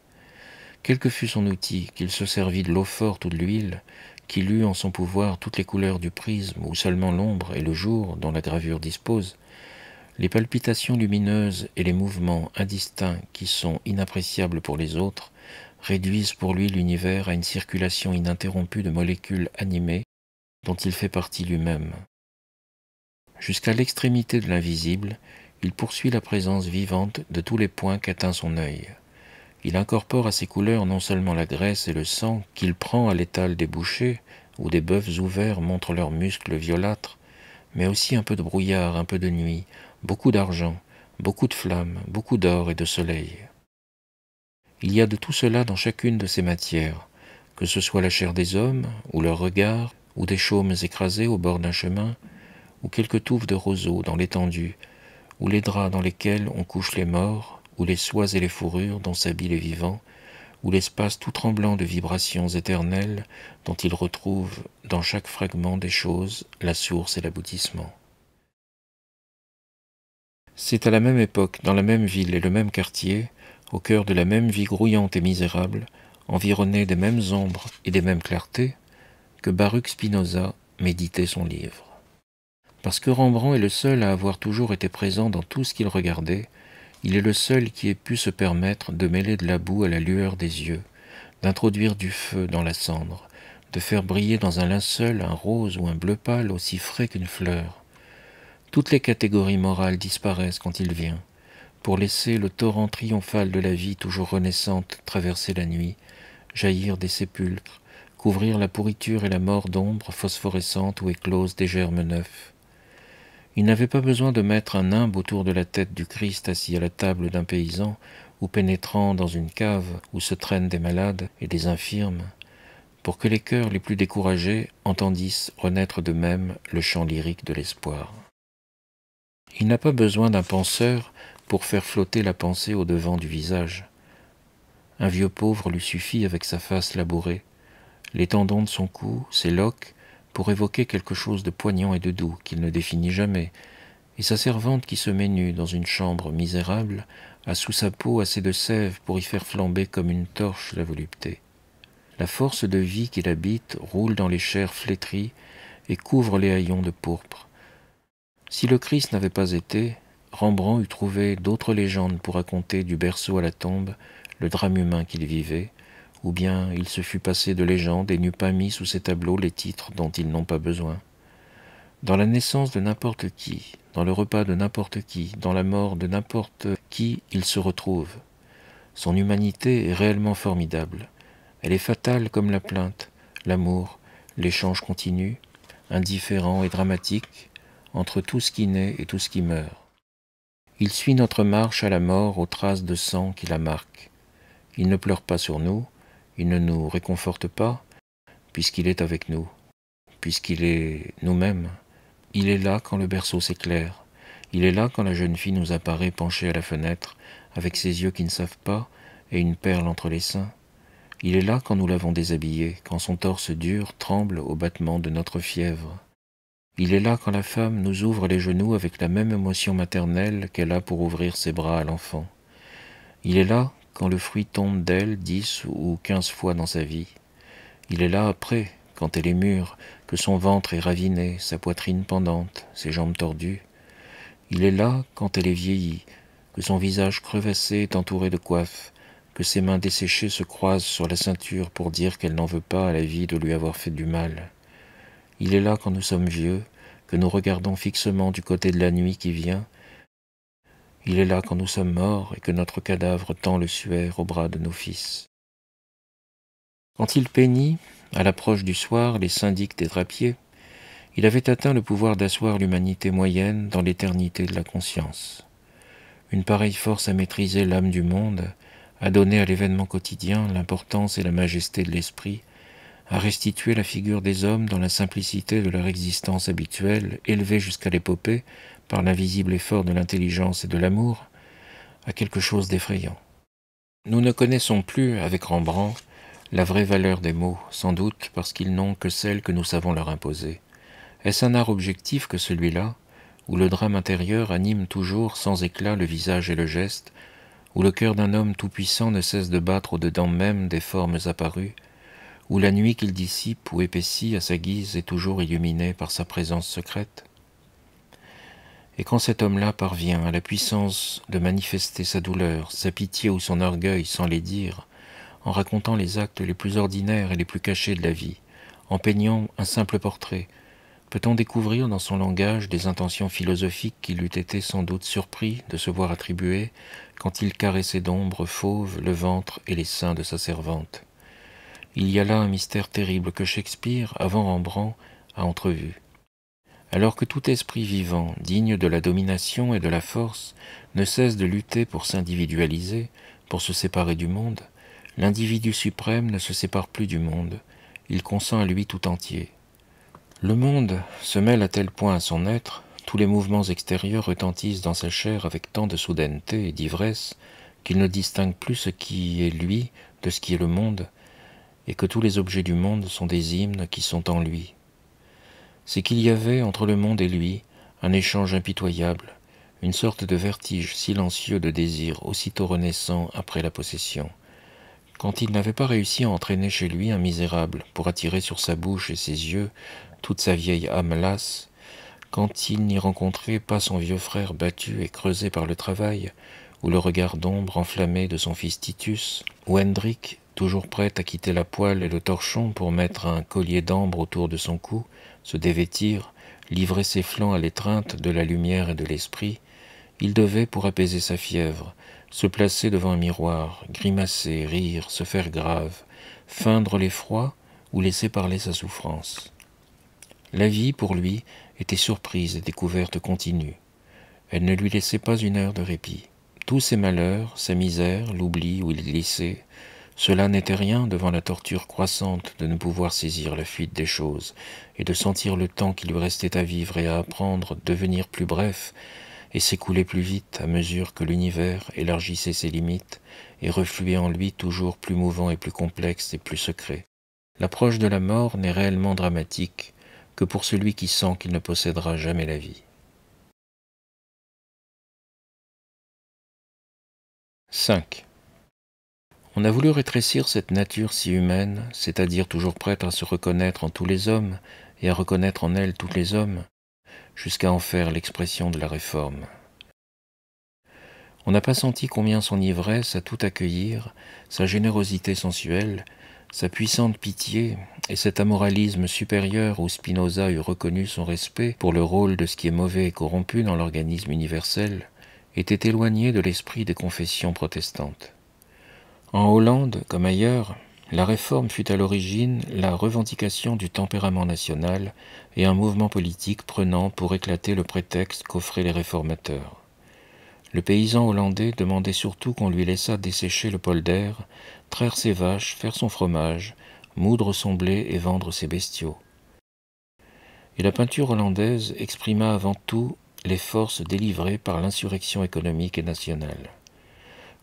Quel que fût son outil, qu'il se servît de l'eau forte ou de l'huile, qu'il eût en son pouvoir toutes les couleurs du prisme ou seulement l'ombre et le jour dont la gravure dispose, les palpitations lumineuses et les mouvements indistincts qui sont inappréciables pour les autres réduisent pour lui l'univers à une circulation ininterrompue de molécules animées dont il fait partie lui-même. Jusqu'à l'extrémité de l'invisible, il poursuit la présence vivante de tous les points qu'atteint son œil. Il incorpore à ses couleurs non seulement la graisse et le sang qu'il prend à l'étal des bouchers, où des bœufs ouverts montrent leurs muscles violâtres, mais aussi un peu de brouillard, un peu de nuit, beaucoup d'argent, beaucoup de flammes, beaucoup d'or et de soleil. Il y a de tout cela dans chacune de ces matières, que ce soit la chair des hommes, ou leur regard, ou des chaumes écrasés au bord d'un chemin, ou quelques touffes de roseaux dans l'étendue, ou les draps dans lesquels on couche les morts, ou les soies et les fourrures dont s'habillent les vivants, ou l'espace tout tremblant de vibrations éternelles dont ils retrouve dans chaque fragment des choses la source et l'aboutissement. C'est à la même époque, dans la même ville et le même quartier, au cœur de la même vie grouillante et misérable, environnée des mêmes ombres et des mêmes clartés, que Baruch Spinoza méditait son livre. Parce que Rembrandt est le seul à avoir toujours été présent dans tout ce qu'il regardait, il est le seul qui ait pu se permettre de mêler de la boue à la lueur des yeux, d'introduire du feu dans la cendre, de faire briller dans un linceul un rose ou un bleu pâle aussi frais qu'une fleur, toutes les catégories morales disparaissent quand il vient, pour laisser le torrent triomphal de la vie toujours renaissante traverser la nuit, jaillir des sépulcres, couvrir la pourriture et la mort d'ombres phosphorescentes où éclosent des germes neufs. Il n'avait pas besoin de mettre un nimbe autour de la tête du Christ assis à la table d'un paysan ou pénétrant dans une cave où se traînent des malades et des infirmes, pour que les cœurs les plus découragés entendissent renaître de même le chant lyrique de l'espoir. Il n'a pas besoin d'un penseur pour faire flotter la pensée au devant du visage. Un vieux pauvre lui suffit avec sa face labourée, les tendons de son cou, ses loques, pour évoquer quelque chose de poignant et de doux qu'il ne définit jamais, et sa servante qui se met nue dans une chambre misérable a sous sa peau assez de sève pour y faire flamber comme une torche la volupté. La force de vie qu'il habite roule dans les chairs flétries et couvre les haillons de pourpre. Si le Christ n'avait pas été, Rembrandt eût trouvé d'autres légendes pour raconter du berceau à la tombe le drame humain qu'il vivait, ou bien il se fût passé de légendes et n'eût pas mis sous ses tableaux les titres dont ils n'ont pas besoin. Dans la naissance de n'importe qui, dans le repas de n'importe qui, dans la mort de n'importe qui, il se retrouve. Son humanité est réellement formidable. Elle est fatale comme la plainte, l'amour, l'échange continu, indifférent et dramatique, entre tout ce qui naît et tout ce qui meurt. Il suit notre marche à la mort aux traces de sang qui la marquent. Il ne pleure pas sur nous, il ne nous réconforte pas, puisqu'il est avec nous, puisqu'il est nous-mêmes. Il est là quand le berceau s'éclaire, il est là quand la jeune fille nous apparaît penchée à la fenêtre, avec ses yeux qui ne savent pas et une perle entre les seins. Il est là quand nous l'avons déshabillée, quand son torse dur tremble au battement de notre fièvre. Il est là quand la femme nous ouvre les genoux avec la même émotion maternelle qu'elle a pour ouvrir ses bras à l'enfant. Il est là quand le fruit tombe d'elle dix ou quinze fois dans sa vie. Il est là après, quand elle est mûre, que son ventre est raviné, sa poitrine pendante, ses jambes tordues. Il est là quand elle est vieillie, que son visage crevassé est entouré de coiffes, que ses mains desséchées se croisent sur la ceinture pour dire qu'elle n'en veut pas à la vie de lui avoir fait du mal. Il est là quand nous sommes vieux, que nous regardons fixement du côté de la nuit qui vient. Il est là quand nous sommes morts et que notre cadavre tend le suaire aux bras de nos fils. Quand il peignit, à l'approche du soir, les syndics des drapiers, il avait atteint le pouvoir d'asseoir l'humanité moyenne dans l'éternité de la conscience. Une pareille force à maîtriser l'âme du monde, à donner à l'événement quotidien l'importance et la majesté de l'esprit, à restituer la figure des hommes dans la simplicité de leur existence habituelle, élevée jusqu'à l'épopée par l'invisible effort de l'intelligence et de l'amour, à quelque chose d'effrayant. Nous ne connaissons plus, avec Rembrandt, la vraie valeur des mots, sans doute parce qu'ils n'ont que celle que nous savons leur imposer. Est-ce un art objectif que celui-là, où le drame intérieur anime toujours sans éclat le visage et le geste, où le cœur d'un homme tout-puissant ne cesse de battre au-dedans même des formes apparues, où la nuit qu'il dissipe ou épaissit à sa guise est toujours illuminée par sa présence secrète. Et quand cet homme-là parvient à la puissance de manifester sa douleur, sa pitié ou son orgueil sans les dire, en racontant les actes les plus ordinaires et les plus cachés de la vie, en peignant un simple portrait, peut-on découvrir dans son langage des intentions philosophiques qu'il eût été sans doute surpris de se voir attribuer quand il caressait d'ombre fauve le ventre et les seins de sa servante il y a là un mystère terrible que Shakespeare, avant Rembrandt, a entrevu. Alors que tout esprit vivant, digne de la domination et de la force, ne cesse de lutter pour s'individualiser, pour se séparer du monde, l'individu suprême ne se sépare plus du monde, il consent à lui tout entier. Le monde se mêle à tel point à son être, tous les mouvements extérieurs retentissent dans sa chair avec tant de soudaineté et d'ivresse qu'il ne distingue plus ce qui est lui de ce qui est le monde, et que tous les objets du monde sont des hymnes qui sont en lui. C'est qu'il y avait entre le monde et lui un échange impitoyable, une sorte de vertige silencieux de désir aussitôt renaissant après la possession. Quand il n'avait pas réussi à entraîner chez lui un misérable pour attirer sur sa bouche et ses yeux toute sa vieille âme lasse, quand il n'y rencontrait pas son vieux frère battu et creusé par le travail, ou le regard d'ombre enflammé de son fils Titus, ou Hendrik, toujours prête à quitter la poêle et le torchon pour mettre un collier d'ambre autour de son cou, se dévêtir, livrer ses flancs à l'étreinte de la lumière et de l'esprit, il devait, pour apaiser sa fièvre, se placer devant un miroir, grimacer, rire, se faire grave, feindre l'effroi ou laisser parler sa souffrance. La vie, pour lui, était surprise et découverte continue. Elle ne lui laissait pas une heure de répit. Tous ses malheurs, sa misère, l'oubli où il glissait, cela n'était rien devant la torture croissante de ne pouvoir saisir la fuite des choses et de sentir le temps qui lui restait à vivre et à apprendre devenir plus bref et s'écouler plus vite à mesure que l'univers élargissait ses limites et refluait en lui toujours plus mouvant et plus complexe et plus secret. L'approche de la mort n'est réellement dramatique que pour celui qui sent qu'il ne possédera jamais la vie. 5. On a voulu rétrécir cette nature si humaine, c'est-à-dire toujours prête à se reconnaître en tous les hommes et à reconnaître en elle tous les hommes, jusqu'à en faire l'expression de la réforme. On n'a pas senti combien son ivresse à tout accueillir, sa générosité sensuelle, sa puissante pitié et cet amoralisme supérieur où Spinoza eût reconnu son respect pour le rôle de ce qui est mauvais et corrompu dans l'organisme universel, étaient éloignés de l'esprit des confessions protestantes. En Hollande, comme ailleurs, la réforme fut à l'origine la revendication du tempérament national et un mouvement politique prenant pour éclater le prétexte qu'offraient les réformateurs. Le paysan hollandais demandait surtout qu'on lui laissât dessécher le polder, traire ses vaches, faire son fromage, moudre son blé et vendre ses bestiaux. Et la peinture hollandaise exprima avant tout les forces délivrées par l'insurrection économique et nationale.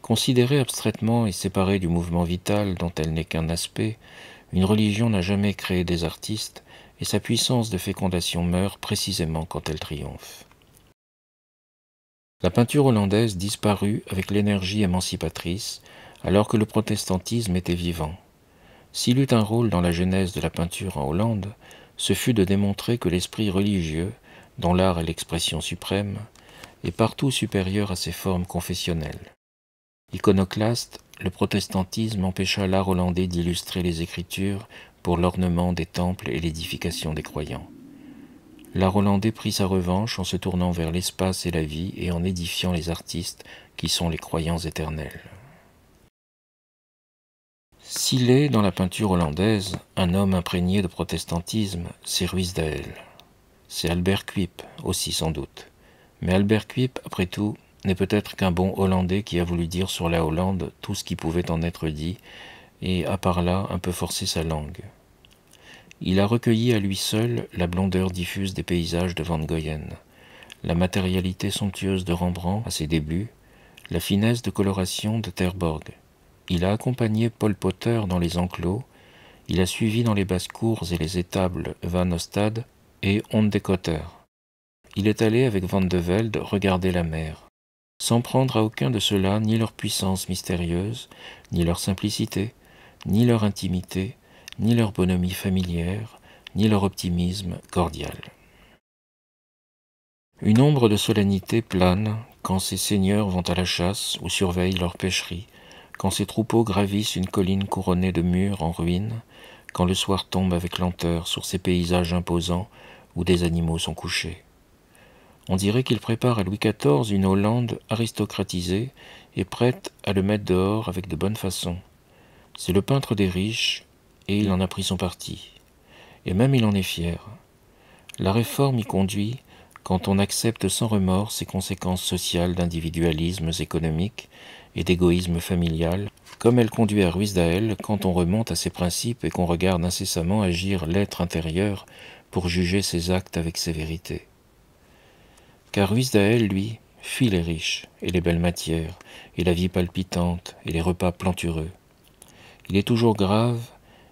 Considérée abstraitement et séparée du mouvement vital dont elle n'est qu'un aspect, une religion n'a jamais créé des artistes et sa puissance de fécondation meurt précisément quand elle triomphe. La peinture hollandaise disparut avec l'énergie émancipatrice alors que le protestantisme était vivant. S'il eut un rôle dans la genèse de la peinture en Hollande, ce fut de démontrer que l'esprit religieux, dont l'art est l'expression suprême, est partout supérieur à ses formes confessionnelles. Iconoclaste, le protestantisme empêcha l'art hollandais d'illustrer les Écritures pour l'ornement des temples et l'édification des croyants. L'art hollandais prit sa revanche en se tournant vers l'espace et la vie et en édifiant les artistes qui sont les croyants éternels. S'il est, dans la peinture hollandaise, un homme imprégné de protestantisme, c'est Ruysdael. C'est Albert Cuyp aussi sans doute. Mais Albert Cuyp, après tout, n'est peut-être qu'un bon Hollandais qui a voulu dire sur la Hollande tout ce qui pouvait en être dit, et a par là un peu forcé sa langue. Il a recueilli à lui seul la blondeur diffuse des paysages de Van Goyen, la matérialité somptueuse de Rembrandt à ses débuts, la finesse de coloration de Terborg. Il a accompagné Paul Potter dans les enclos, il a suivi dans les basses-cours et les étables Van Ostad et Hondekotter. Il est allé avec Van de Velde regarder la mer sans prendre à aucun de ceux-là ni leur puissance mystérieuse, ni leur simplicité, ni leur intimité, ni leur bonhomie familière, ni leur optimisme cordial. Une ombre de solennité plane quand ces seigneurs vont à la chasse ou surveillent leur pêcherie, quand ces troupeaux gravissent une colline couronnée de murs en ruine, quand le soir tombe avec lenteur sur ces paysages imposants où des animaux sont couchés. On dirait qu'il prépare à Louis XIV une Hollande aristocratisée et prête à le mettre dehors avec de bonnes façons. C'est le peintre des riches, et il en a pris son parti. Et même il en est fier. La réforme y conduit quand on accepte sans remords ses conséquences sociales d'individualismes économiques et d'égoïsme familial, comme elle conduit à Dael quand on remonte à ses principes et qu'on regarde incessamment agir l'être intérieur pour juger ses actes avec sévérité. Car lui, fuit les riches et les belles matières, et la vie palpitante et les repas plantureux. Il est toujours grave,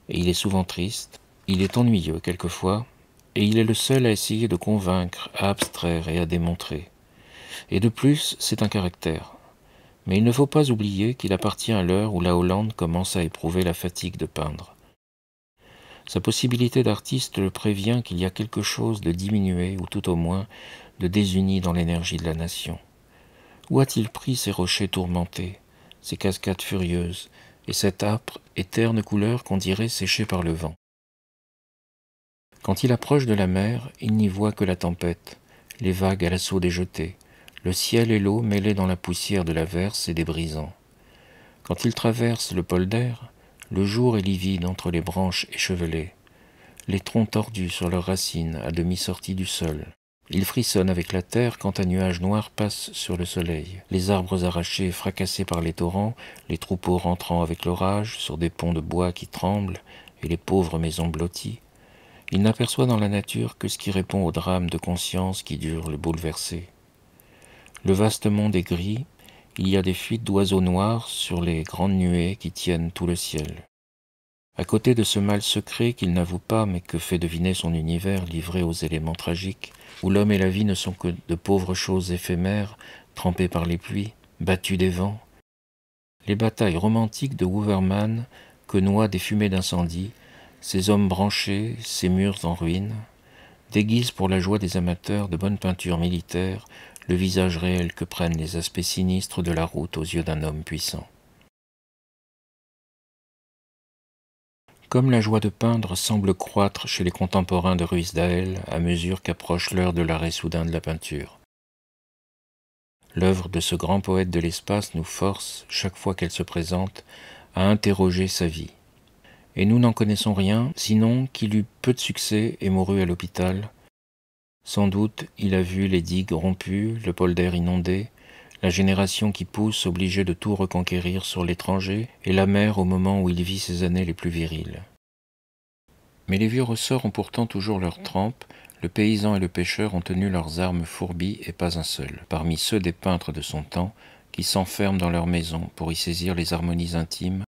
et il est souvent triste, il est ennuyeux quelquefois, et il est le seul à essayer de convaincre, à abstraire et à démontrer. Et de plus, c'est un caractère. Mais il ne faut pas oublier qu'il appartient à l'heure où la Hollande commence à éprouver la fatigue de peindre. Sa possibilité d'artiste le prévient qu'il y a quelque chose de diminué, ou tout au moins de désunis dans l'énergie de la nation Où a-t-il pris ces rochers tourmentés, ces cascades furieuses, et cette âpre et terne couleur qu'on dirait séchée par le vent Quand il approche de la mer, il n'y voit que la tempête, les vagues à l'assaut des jetées, le ciel et l'eau mêlés dans la poussière de la verse et des brisants. Quand il traverse le polder, le jour est livide entre les branches échevelées, les troncs tordus sur leurs racines à demi sortis du sol, il frissonne avec la terre quand un nuage noir passe sur le soleil. Les arbres arrachés, fracassés par les torrents, les troupeaux rentrant avec l'orage sur des ponts de bois qui tremblent, et les pauvres maisons blotties. Il n'aperçoit dans la nature que ce qui répond au drame de conscience qui dure le bouleversé. Le vaste monde est gris, il y a des fuites d'oiseaux noirs sur les grandes nuées qui tiennent tout le ciel. À côté de ce mal secret qu'il n'avoue pas mais que fait deviner son univers livré aux éléments tragiques, où l'homme et la vie ne sont que de pauvres choses éphémères, trempées par les pluies, battues des vents. Les batailles romantiques de Wouverman que noient des fumées d'incendie, ces hommes branchés, ces murs en ruine, déguisent pour la joie des amateurs de bonnes peintures militaires le visage réel que prennent les aspects sinistres de la route aux yeux d'un homme puissant. Comme la joie de peindre semble croître chez les contemporains de Ruiz Dael à mesure qu'approche l'heure de l'arrêt soudain de la peinture. L'œuvre de ce grand poète de l'espace nous force, chaque fois qu'elle se présente, à interroger sa vie. Et nous n'en connaissons rien, sinon qu'il eut peu de succès et mourut à l'hôpital. Sans doute il a vu les digues rompues, le polder inondé, la génération qui pousse obligée de tout reconquérir sur l'étranger, et la mer au moment où il vit ses années les plus viriles. Mais les vieux ressorts ont pourtant toujours leur trempe, le paysan et le pêcheur ont tenu leurs armes fourbies et pas un seul, parmi ceux des peintres de son temps, qui s'enferment dans leur maison pour y saisir les harmonies intimes,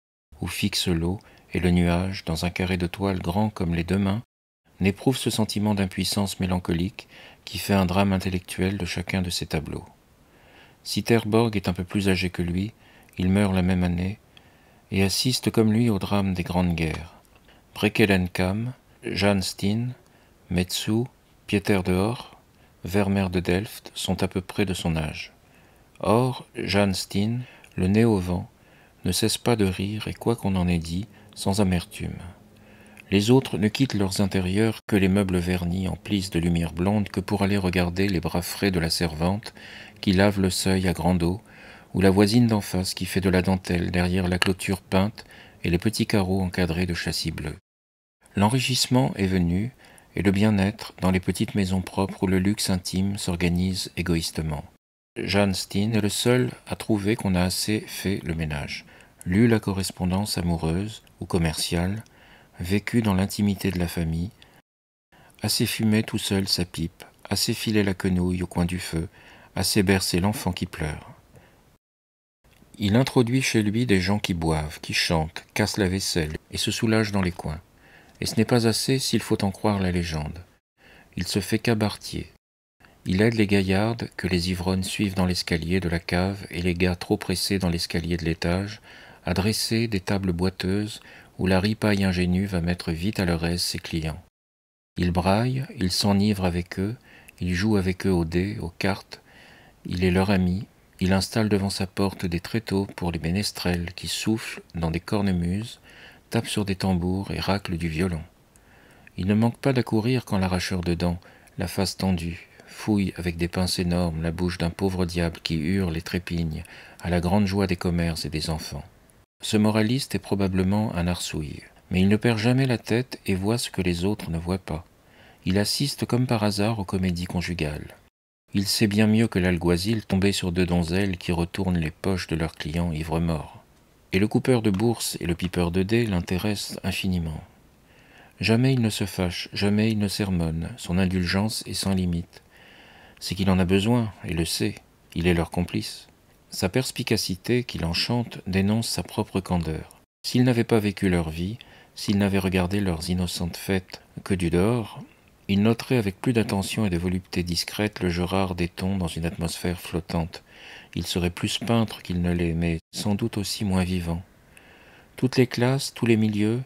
où fixent l'eau et le nuage dans un carré de toile grand comme les deux mains, n'éprouvent ce sentiment d'impuissance mélancolique qui fait un drame intellectuel de chacun de ces tableaux. Terborg est un peu plus âgé que lui, il meurt la même année, et assiste comme lui au drame des grandes guerres. Brekelenkam, Jan Steen, Metsu, Pieter de Hor, Vermeer de Delft sont à peu près de son âge. Or, Jan Steen, le nez au vent, ne cesse pas de rire et quoi qu'on en ait dit, sans amertume. Les autres ne quittent leurs intérieurs que les meubles vernis en de lumière blonde que pour aller regarder les bras frais de la servante qui lave le seuil à grand eau, ou la voisine d'en face qui fait de la dentelle derrière la clôture peinte et les petits carreaux encadrés de châssis bleus. L'enrichissement est venu, et le bien-être dans les petites maisons propres où le luxe intime s'organise égoïstement. Jeanne Steen est le seul à trouver qu'on a assez fait le ménage, lu la correspondance amoureuse ou commerciale, vécu dans l'intimité de la famille, assez fumait tout seul sa pipe, assez filait la quenouille au coin du feu, assez bercer l'enfant qui pleure. Il introduit chez lui des gens qui boivent, qui chantent, cassent la vaisselle et se soulagent dans les coins. Et ce n'est pas assez s'il faut en croire la légende. Il se fait cabartier Il aide les gaillardes que les ivrognes suivent dans l'escalier de la cave et les gars trop pressés dans l'escalier de l'étage à dresser des tables boiteuses où la ripaille ingénue va mettre vite à leur aise ses clients. Il braille, il s'enivre avec eux, il joue avec eux aux dés, aux cartes, il est leur ami, il installe devant sa porte des tréteaux pour les ménestrels qui soufflent dans des cornemuses, tapent sur des tambours et raclent du violon. Il ne manque pas d'accourir quand l'arracheur de dents, la face tendue, fouille avec des pinces énormes la bouche d'un pauvre diable qui hurle et trépigne, à la grande joie des commerces et des enfants. Ce moraliste est probablement un arsouille, mais il ne perd jamais la tête et voit ce que les autres ne voient pas. Il assiste comme par hasard aux comédies conjugales. Il sait bien mieux que l'alguazil tombé sur deux donzelles qui retournent les poches de leurs clients ivres morts. Et le coupeur de bourse et le pipeur de dés l'intéressent infiniment. Jamais il ne se fâche, jamais il ne sermonne, son indulgence est sans limite. C'est qu'il en a besoin, et le sait, il est leur complice. Sa perspicacité, qui l'enchante, dénonce sa propre candeur. S'ils n'avaient pas vécu leur vie, s'ils n'avaient regardé leurs innocentes fêtes que du dehors, ils noteraient avec plus d'attention et de volupté discrète le jeu rare des tons dans une atmosphère flottante. Ils seraient plus peintres qu'ils ne l'est, mais sans doute aussi moins vivants. Toutes les classes, tous les milieux,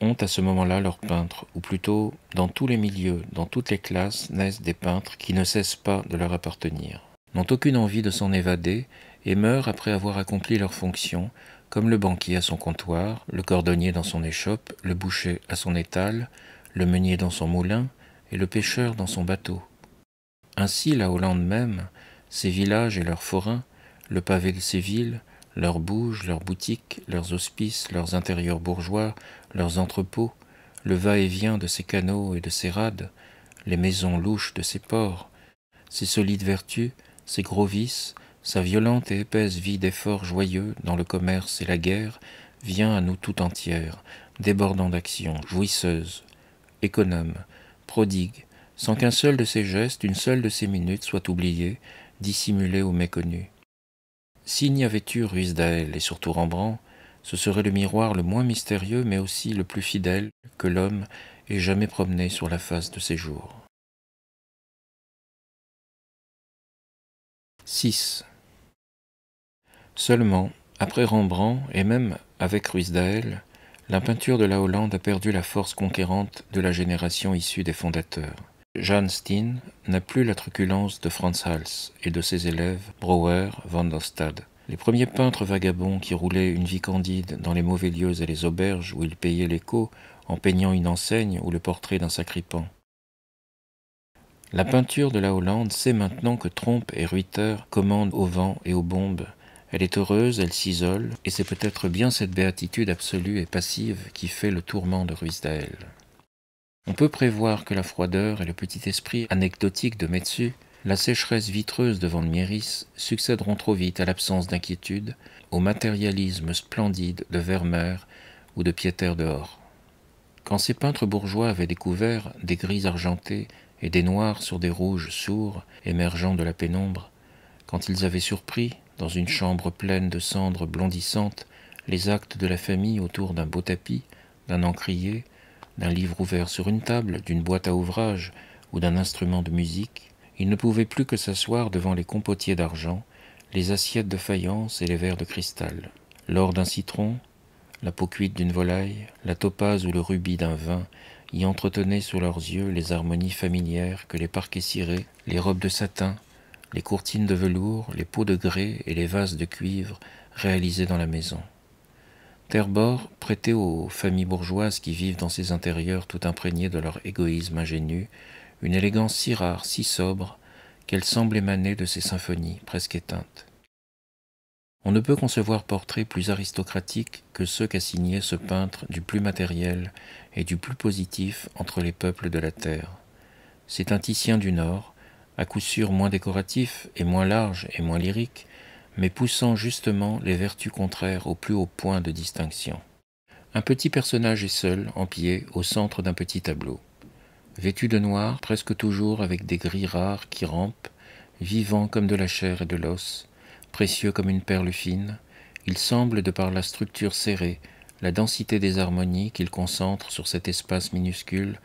ont à ce moment-là leurs peintres, ou plutôt, dans tous les milieux, dans toutes les classes, naissent des peintres qui ne cessent pas de leur appartenir, n'ont aucune envie de s'en évader, et meurent après avoir accompli leurs fonctions, comme le banquier à son comptoir, le cordonnier dans son échoppe, le boucher à son étal, le meunier dans son moulin et le pêcheur dans son bateau. Ainsi la Hollande même, ses villages et leurs forains, le pavé de ses villes, leurs bouges, leurs boutiques, leurs hospices, leurs intérieurs bourgeois, leurs entrepôts, le va-et-vient de ses canaux et de ses rades, les maisons louches de ses ports, ses solides vertus, ses gros vices, sa violente et épaisse vie d'efforts joyeux dans le commerce et la guerre vient à nous tout entière, débordant d'action, jouisseuse, économe, prodigue, sans qu'un seul de ses gestes, une seule de ses minutes soit oubliée, dissimulée ou méconnue. S'il n'y avait eu Ruisdael et surtout Rembrandt, ce serait le miroir le moins mystérieux mais aussi le plus fidèle que l'homme ait jamais promené sur la face de ses jours. 6. Seulement, après Rembrandt et même avec Ruisdael, la peinture de la Hollande a perdu la force conquérante de la génération issue des fondateurs. Jan Steen n'a plus la truculence de Franz Hals et de ses élèves Brouwer, van der Stade. Les premiers peintres vagabonds qui roulaient une vie candide dans les mauvais lieux et les auberges où ils payaient l'écho en peignant une enseigne ou le portrait d'un sacripant. La peinture de la Hollande sait maintenant que Trompe et Ruiter commandent au vent et aux bombes elle est heureuse, elle s'isole, et c'est peut-être bien cette béatitude absolue et passive qui fait le tourment de Ruisdael. On peut prévoir que la froideur et le petit esprit anecdotique de Metsu, la sécheresse vitreuse de Van Mieris succéderont trop vite à l'absence d'inquiétude, au matérialisme splendide de Vermeer ou de Pieter dehors. Quand ces peintres bourgeois avaient découvert des gris argentés et des noirs sur des rouges sourds émergeant de la pénombre, quand ils avaient surpris, dans une chambre pleine de cendres blondissantes, les actes de la famille autour d'un beau tapis, d'un encrier, d'un livre ouvert sur une table, d'une boîte à ouvrage ou d'un instrument de musique, il ne pouvait plus que s'asseoir devant les compotiers d'argent, les assiettes de faïence et les verres de cristal. L'or d'un citron, la peau cuite d'une volaille, la topaze ou le rubis d'un vin y entretenaient sous leurs yeux les harmonies familières que les parquets cirés, les robes de satin, les courtines de velours, les pots de grès et les vases de cuivre réalisés dans la maison. Terbor prêtait aux familles bourgeoises qui vivent dans ces intérieurs tout imprégnés de leur égoïsme ingénu une élégance si rare, si sobre, qu'elle semble émaner de ces symphonies presque éteintes. On ne peut concevoir portrait plus aristocratique que ceux qu'a signé ce peintre du plus matériel et du plus positif entre les peuples de la terre. C'est un Titien du Nord, à coup sûr moins décoratif et moins large et moins lyrique, mais poussant justement les vertus contraires au plus haut point de distinction. Un petit personnage est seul, en pied, au centre d'un petit tableau. Vêtu de noir, presque toujours avec des gris rares qui rampent, vivant comme de la chair et de l'os, précieux comme une perle fine, il semble, de par la structure serrée, la densité des harmonies qu'il concentre sur cet espace minuscule,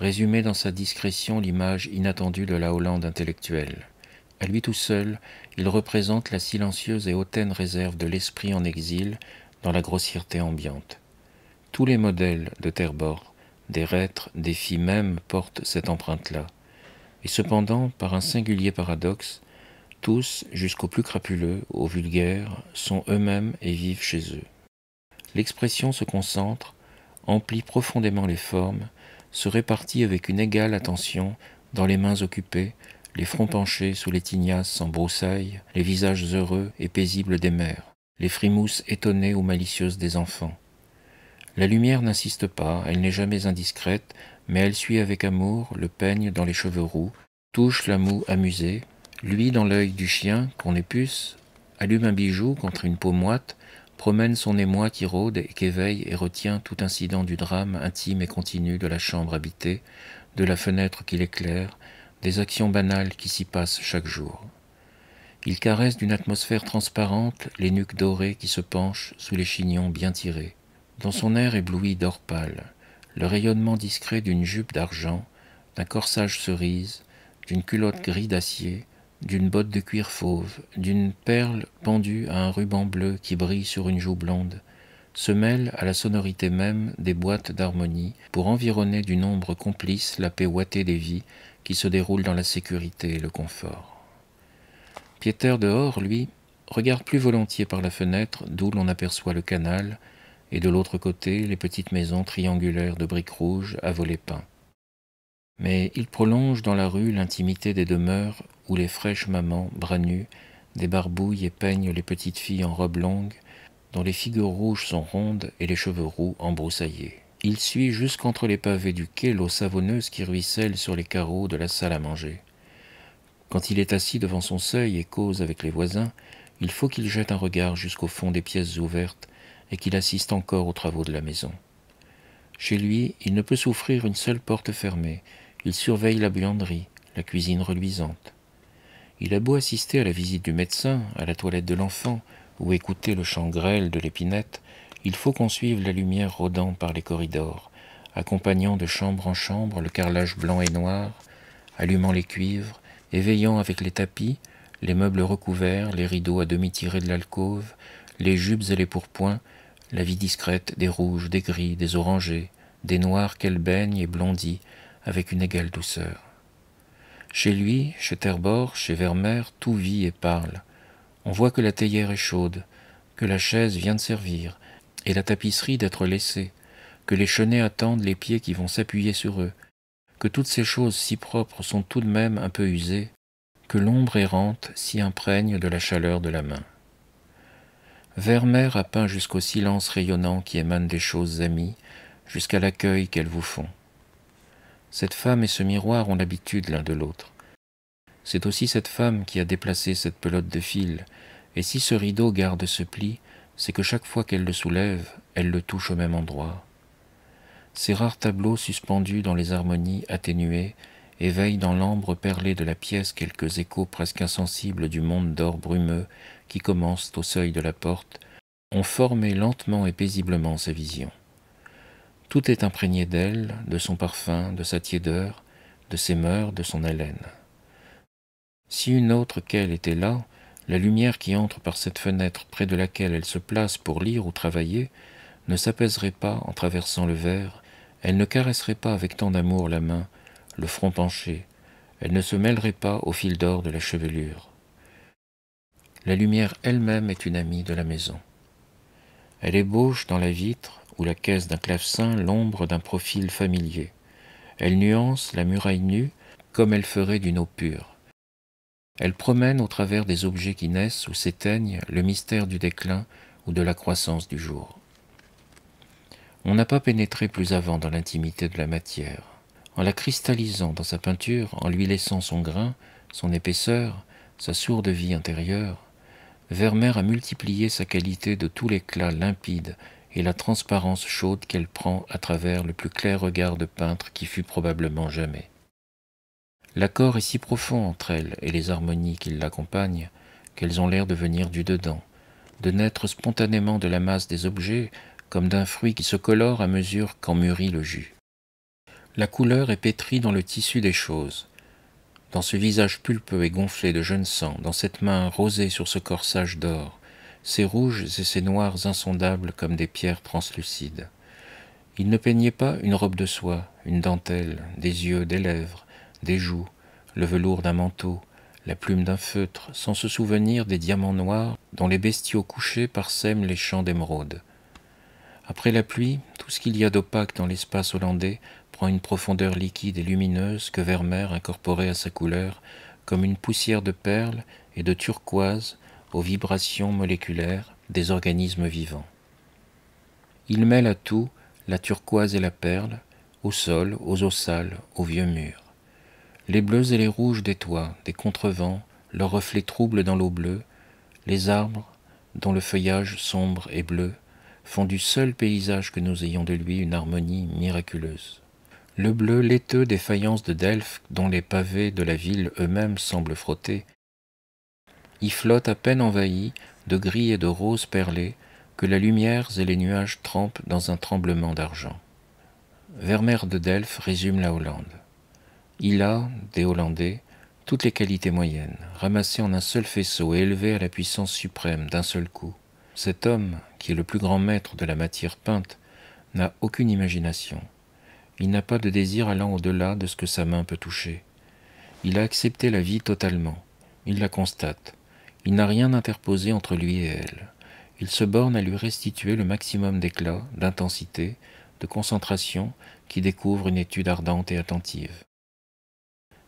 résumait dans sa discrétion l'image inattendue de la Hollande intellectuelle. À lui tout seul, il représente la silencieuse et hautaine réserve de l'esprit en exil dans la grossièreté ambiante. Tous les modèles de Terbor, des reîtres, des filles même portent cette empreinte-là. Et cependant, par un singulier paradoxe, tous, jusqu'aux plus crapuleux, aux vulgaires, sont eux-mêmes et vivent chez eux. L'expression se concentre, emplit profondément les formes se répartit avec une égale attention dans les mains occupées, les fronts penchés sous les tignasses en broussailles, les visages heureux et paisibles des mères, les frimousses étonnées ou malicieuses des enfants. La lumière n'insiste pas, elle n'est jamais indiscrète, mais elle suit avec amour le peigne dans les cheveux roux, touche la moue amusée, lui dans l'œil du chien qu'on épuce, allume un bijou contre une peau moite, promène son émoi qui rôde et qu'éveille et retient tout incident du drame intime et continu de la chambre habitée, de la fenêtre qui l'éclaire, des actions banales qui s'y passent chaque jour. Il caresse d'une atmosphère transparente les nuques dorées qui se penchent sous les chignons bien tirés. Dans son air ébloui d'or pâle, le rayonnement discret d'une jupe d'argent, d'un corsage cerise, d'une culotte gris d'acier, d'une botte de cuir fauve, d'une perle pendue à un ruban bleu qui brille sur une joue blonde, se mêle à la sonorité même des boîtes d'harmonie pour environner d'une ombre complice la paix ouatée des vies qui se déroulent dans la sécurité et le confort. Pieter dehors, lui, regarde plus volontiers par la fenêtre d'où l'on aperçoit le canal et de l'autre côté les petites maisons triangulaires de briques rouges à volets peints mais il prolonge dans la rue l'intimité des demeures où les fraîches mamans, bras nus, débarbouillent et peignent les petites filles en robes longues, dont les figures rouges sont rondes et les cheveux roux embroussaillés. Il suit jusqu'entre les pavés du quai l'eau savonneuse qui ruisselle sur les carreaux de la salle à manger. Quand il est assis devant son seuil et cause avec les voisins, il faut qu'il jette un regard jusqu'au fond des pièces ouvertes et qu'il assiste encore aux travaux de la maison. Chez lui, il ne peut souffrir une seule porte fermée, il surveille la buanderie, la cuisine reluisante. Il a beau assister à la visite du médecin, à la toilette de l'enfant, ou écouter le chant grêle de l'épinette, il faut qu'on suive la lumière rôdant par les corridors, accompagnant de chambre en chambre le carrelage blanc et noir, allumant les cuivres, éveillant avec les tapis, les meubles recouverts, les rideaux à demi tirés de l'alcôve, les jupes et les pourpoints, la vie discrète des rouges, des gris, des orangés, des noirs qu'elle baigne et blondit, avec une égale douceur. Chez lui, chez Terbor, chez Vermeer, tout vit et parle. On voit que la théière est chaude, que la chaise vient de servir, et la tapisserie d'être laissée, que les chenets attendent les pieds qui vont s'appuyer sur eux, que toutes ces choses si propres sont tout de même un peu usées, que l'ombre errante s'y imprègne de la chaleur de la main. Vermeer a peint jusqu'au silence rayonnant qui émane des choses amies, jusqu'à l'accueil qu'elles vous font. Cette femme et ce miroir ont l'habitude l'un de l'autre. C'est aussi cette femme qui a déplacé cette pelote de fil, et si ce rideau garde ce pli, c'est que chaque fois qu'elle le soulève, elle le touche au même endroit. Ces rares tableaux suspendus dans les harmonies atténuées éveillent dans l'ambre perlé de la pièce quelques échos presque insensibles du monde d'or brumeux qui commencent au seuil de la porte, ont formé lentement et paisiblement sa vision. Tout est imprégné d'elle, de son parfum, de sa tiédeur, de ses mœurs, de son haleine. Si une autre qu'elle était là, la lumière qui entre par cette fenêtre près de laquelle elle se place pour lire ou travailler ne s'apaiserait pas en traversant le verre, elle ne caresserait pas avec tant d'amour la main, le front penché, elle ne se mêlerait pas au fil d'or de la chevelure. La lumière elle-même est une amie de la maison. Elle ébauche dans la vitre, ou la caisse d'un clavecin l'ombre d'un profil familier. Elle nuance la muraille nue comme elle ferait d'une eau pure. Elle promène au travers des objets qui naissent ou s'éteignent le mystère du déclin ou de la croissance du jour. On n'a pas pénétré plus avant dans l'intimité de la matière. En la cristallisant dans sa peinture, en lui laissant son grain, son épaisseur, sa sourde vie intérieure, Vermeer a multiplié sa qualité de tout l'éclat limpide et la transparence chaude qu'elle prend à travers le plus clair regard de peintre qui fut probablement jamais. L'accord est si profond entre elle et les harmonies qui l'accompagnent qu'elles ont l'air de venir du dedans, de naître spontanément de la masse des objets comme d'un fruit qui se colore à mesure qu'en mûrit le jus. La couleur est pétrie dans le tissu des choses, dans ce visage pulpeux et gonflé de jeune sang, dans cette main rosée sur ce corsage d'or, ses rouges et ses noirs insondables comme des pierres translucides. Il ne peignait pas une robe de soie, une dentelle, des yeux, des lèvres, des joues, le velours d'un manteau, la plume d'un feutre, sans se souvenir des diamants noirs dont les bestiaux couchés parsèment les champs d'émeraude. Après la pluie, tout ce qu'il y a d'opaque dans l'espace hollandais prend une profondeur liquide et lumineuse que Vermeer incorporait à sa couleur, comme une poussière de perles et de turquoise aux vibrations moléculaires des organismes vivants. Il mêle à tout la turquoise et la perle, au sol, aux eaux sales, aux vieux murs. Les bleus et les rouges des toits, des contrevents, leurs reflets troubles dans l'eau bleue, les arbres, dont le feuillage sombre et bleu, font du seul paysage que nous ayons de lui une harmonie miraculeuse. Le bleu laiteux des faïences de Delphes, dont les pavés de la ville eux-mêmes semblent frotter, y flotte à peine envahi de gris et de roses perlés que la lumière et les nuages trempent dans un tremblement d'argent. Vermeer de Delphes résume la Hollande. Il a, des Hollandais, toutes les qualités moyennes, ramassées en un seul faisceau et élevées à la puissance suprême d'un seul coup. Cet homme, qui est le plus grand maître de la matière peinte, n'a aucune imagination. Il n'a pas de désir allant au-delà de ce que sa main peut toucher. Il a accepté la vie totalement. Il la constate. Il n'a rien interposé entre lui et elle. Il se borne à lui restituer le maximum d'éclat, d'intensité, de concentration qui découvre une étude ardente et attentive.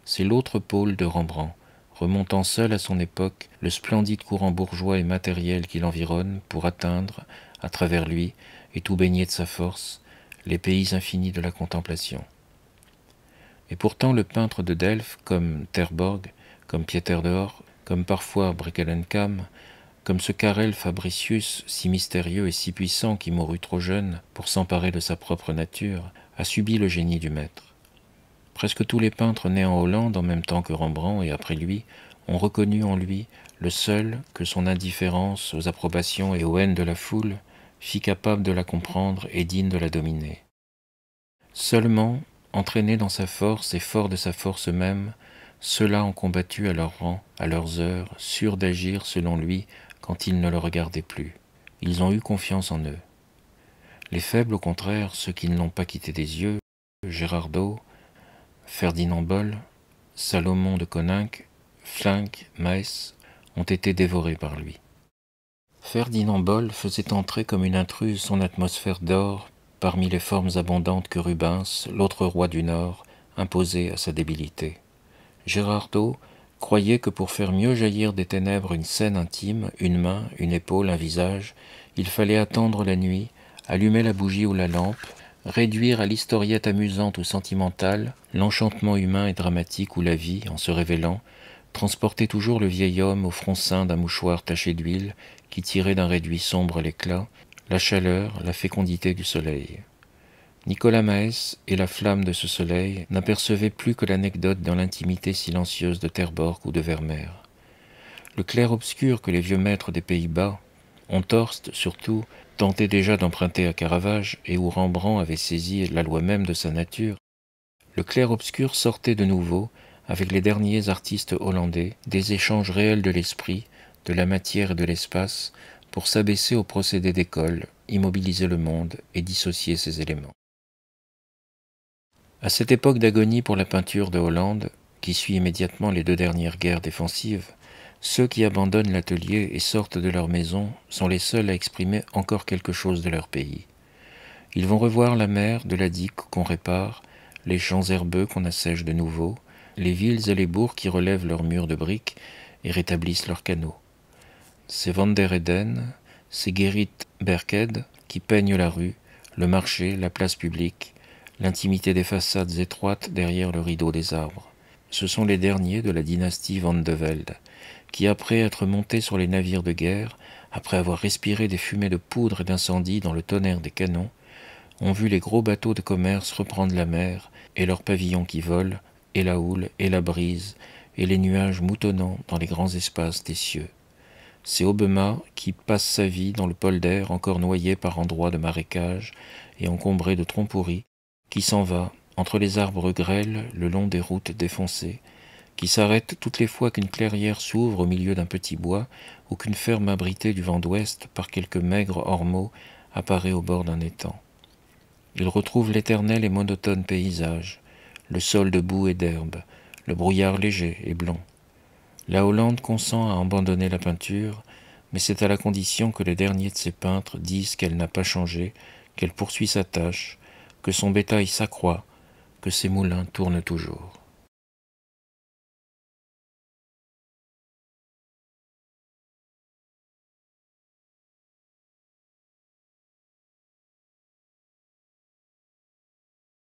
C'est l'autre pôle de Rembrandt, remontant seul à son époque le splendide courant bourgeois et matériel qui l'environne pour atteindre, à travers lui, et tout baigné de sa force, les pays infinis de la contemplation. Et pourtant le peintre de Delphes, comme Terborg, comme Pieter dehors, comme parfois Brekelenkam, comme ce Karel Fabricius, si mystérieux et si puissant qui mourut trop jeune pour s'emparer de sa propre nature, a subi le génie du maître. Presque tous les peintres nés en Hollande en même temps que Rembrandt et après lui ont reconnu en lui le seul que son indifférence aux approbations et aux haines de la foule fit capable de la comprendre et digne de la dominer. Seulement, entraîné dans sa force et fort de sa force même, ceux-là ont combattu à leur rang, à leurs heures, sûrs d'agir selon lui quand ils ne le regardaient plus. Ils ont eu confiance en eux. Les faibles, au contraire, ceux qui ne l'ont pas quitté des yeux, Gérardo, Ferdinand Boll, Salomon de Coninck, Flinck, Maes, ont été dévorés par lui. Ferdinand Boll faisait entrer comme une intruse son atmosphère d'or parmi les formes abondantes que Rubens, l'autre roi du Nord, imposait à sa débilité. Gérardo croyait que pour faire mieux jaillir des ténèbres une scène intime, une main, une épaule, un visage, il fallait attendre la nuit, allumer la bougie ou la lampe, réduire à l'historiette amusante ou sentimentale l'enchantement humain et dramatique où la vie, en se révélant, transportait toujours le vieil homme au front sain d'un mouchoir taché d'huile qui tirait d'un réduit sombre l'éclat, la chaleur, la fécondité du soleil. Nicolas Maes et la flamme de ce soleil n'apercevaient plus que l'anecdote dans l'intimité silencieuse de Terborg ou de Vermeer. Le clair-obscur que les vieux maîtres des Pays-Bas, Ontorst surtout, tentaient déjà d'emprunter à Caravage et où Rembrandt avait saisi la loi même de sa nature, le clair-obscur sortait de nouveau avec les derniers artistes hollandais des échanges réels de l'esprit, de la matière et de l'espace pour s'abaisser au procédés d'école, immobiliser le monde et dissocier ses éléments. À cette époque d'agonie pour la peinture de Hollande, qui suit immédiatement les deux dernières guerres défensives, ceux qui abandonnent l'atelier et sortent de leur maison sont les seuls à exprimer encore quelque chose de leur pays. Ils vont revoir la mer de la digue qu'on répare, les champs herbeux qu'on assèche de nouveau, les villes et les bourgs qui relèvent leurs murs de briques et rétablissent leurs canaux. C'est Van der Eden, c'est Gerrit Berked qui peignent la rue, le marché, la place publique, l'intimité des façades étroites derrière le rideau des arbres. Ce sont les derniers de la dynastie Van de Velde, qui, après être montés sur les navires de guerre, après avoir respiré des fumées de poudre et d'incendie dans le tonnerre des canons, ont vu les gros bateaux de commerce reprendre la mer, et leurs pavillons qui volent, et la houle, et la brise, et les nuages moutonnants dans les grands espaces des cieux. C'est Obema qui passe sa vie dans le polder encore noyé par endroits de marécages et encombré de tromperies, qui s'en va entre les arbres grêles le long des routes défoncées, qui s'arrête toutes les fois qu'une clairière s'ouvre au milieu d'un petit bois ou qu'une ferme abritée du vent d'ouest par quelques maigres ormeaux apparaît au bord d'un étang. Il retrouve l'éternel et monotone paysage, le sol de boue et d'herbe, le brouillard léger et blanc. La Hollande consent à abandonner la peinture, mais c'est à la condition que les derniers de ses peintres disent qu'elle n'a pas changé, qu'elle poursuit sa tâche, que son bétail s'accroît, que ses moulins tournent toujours.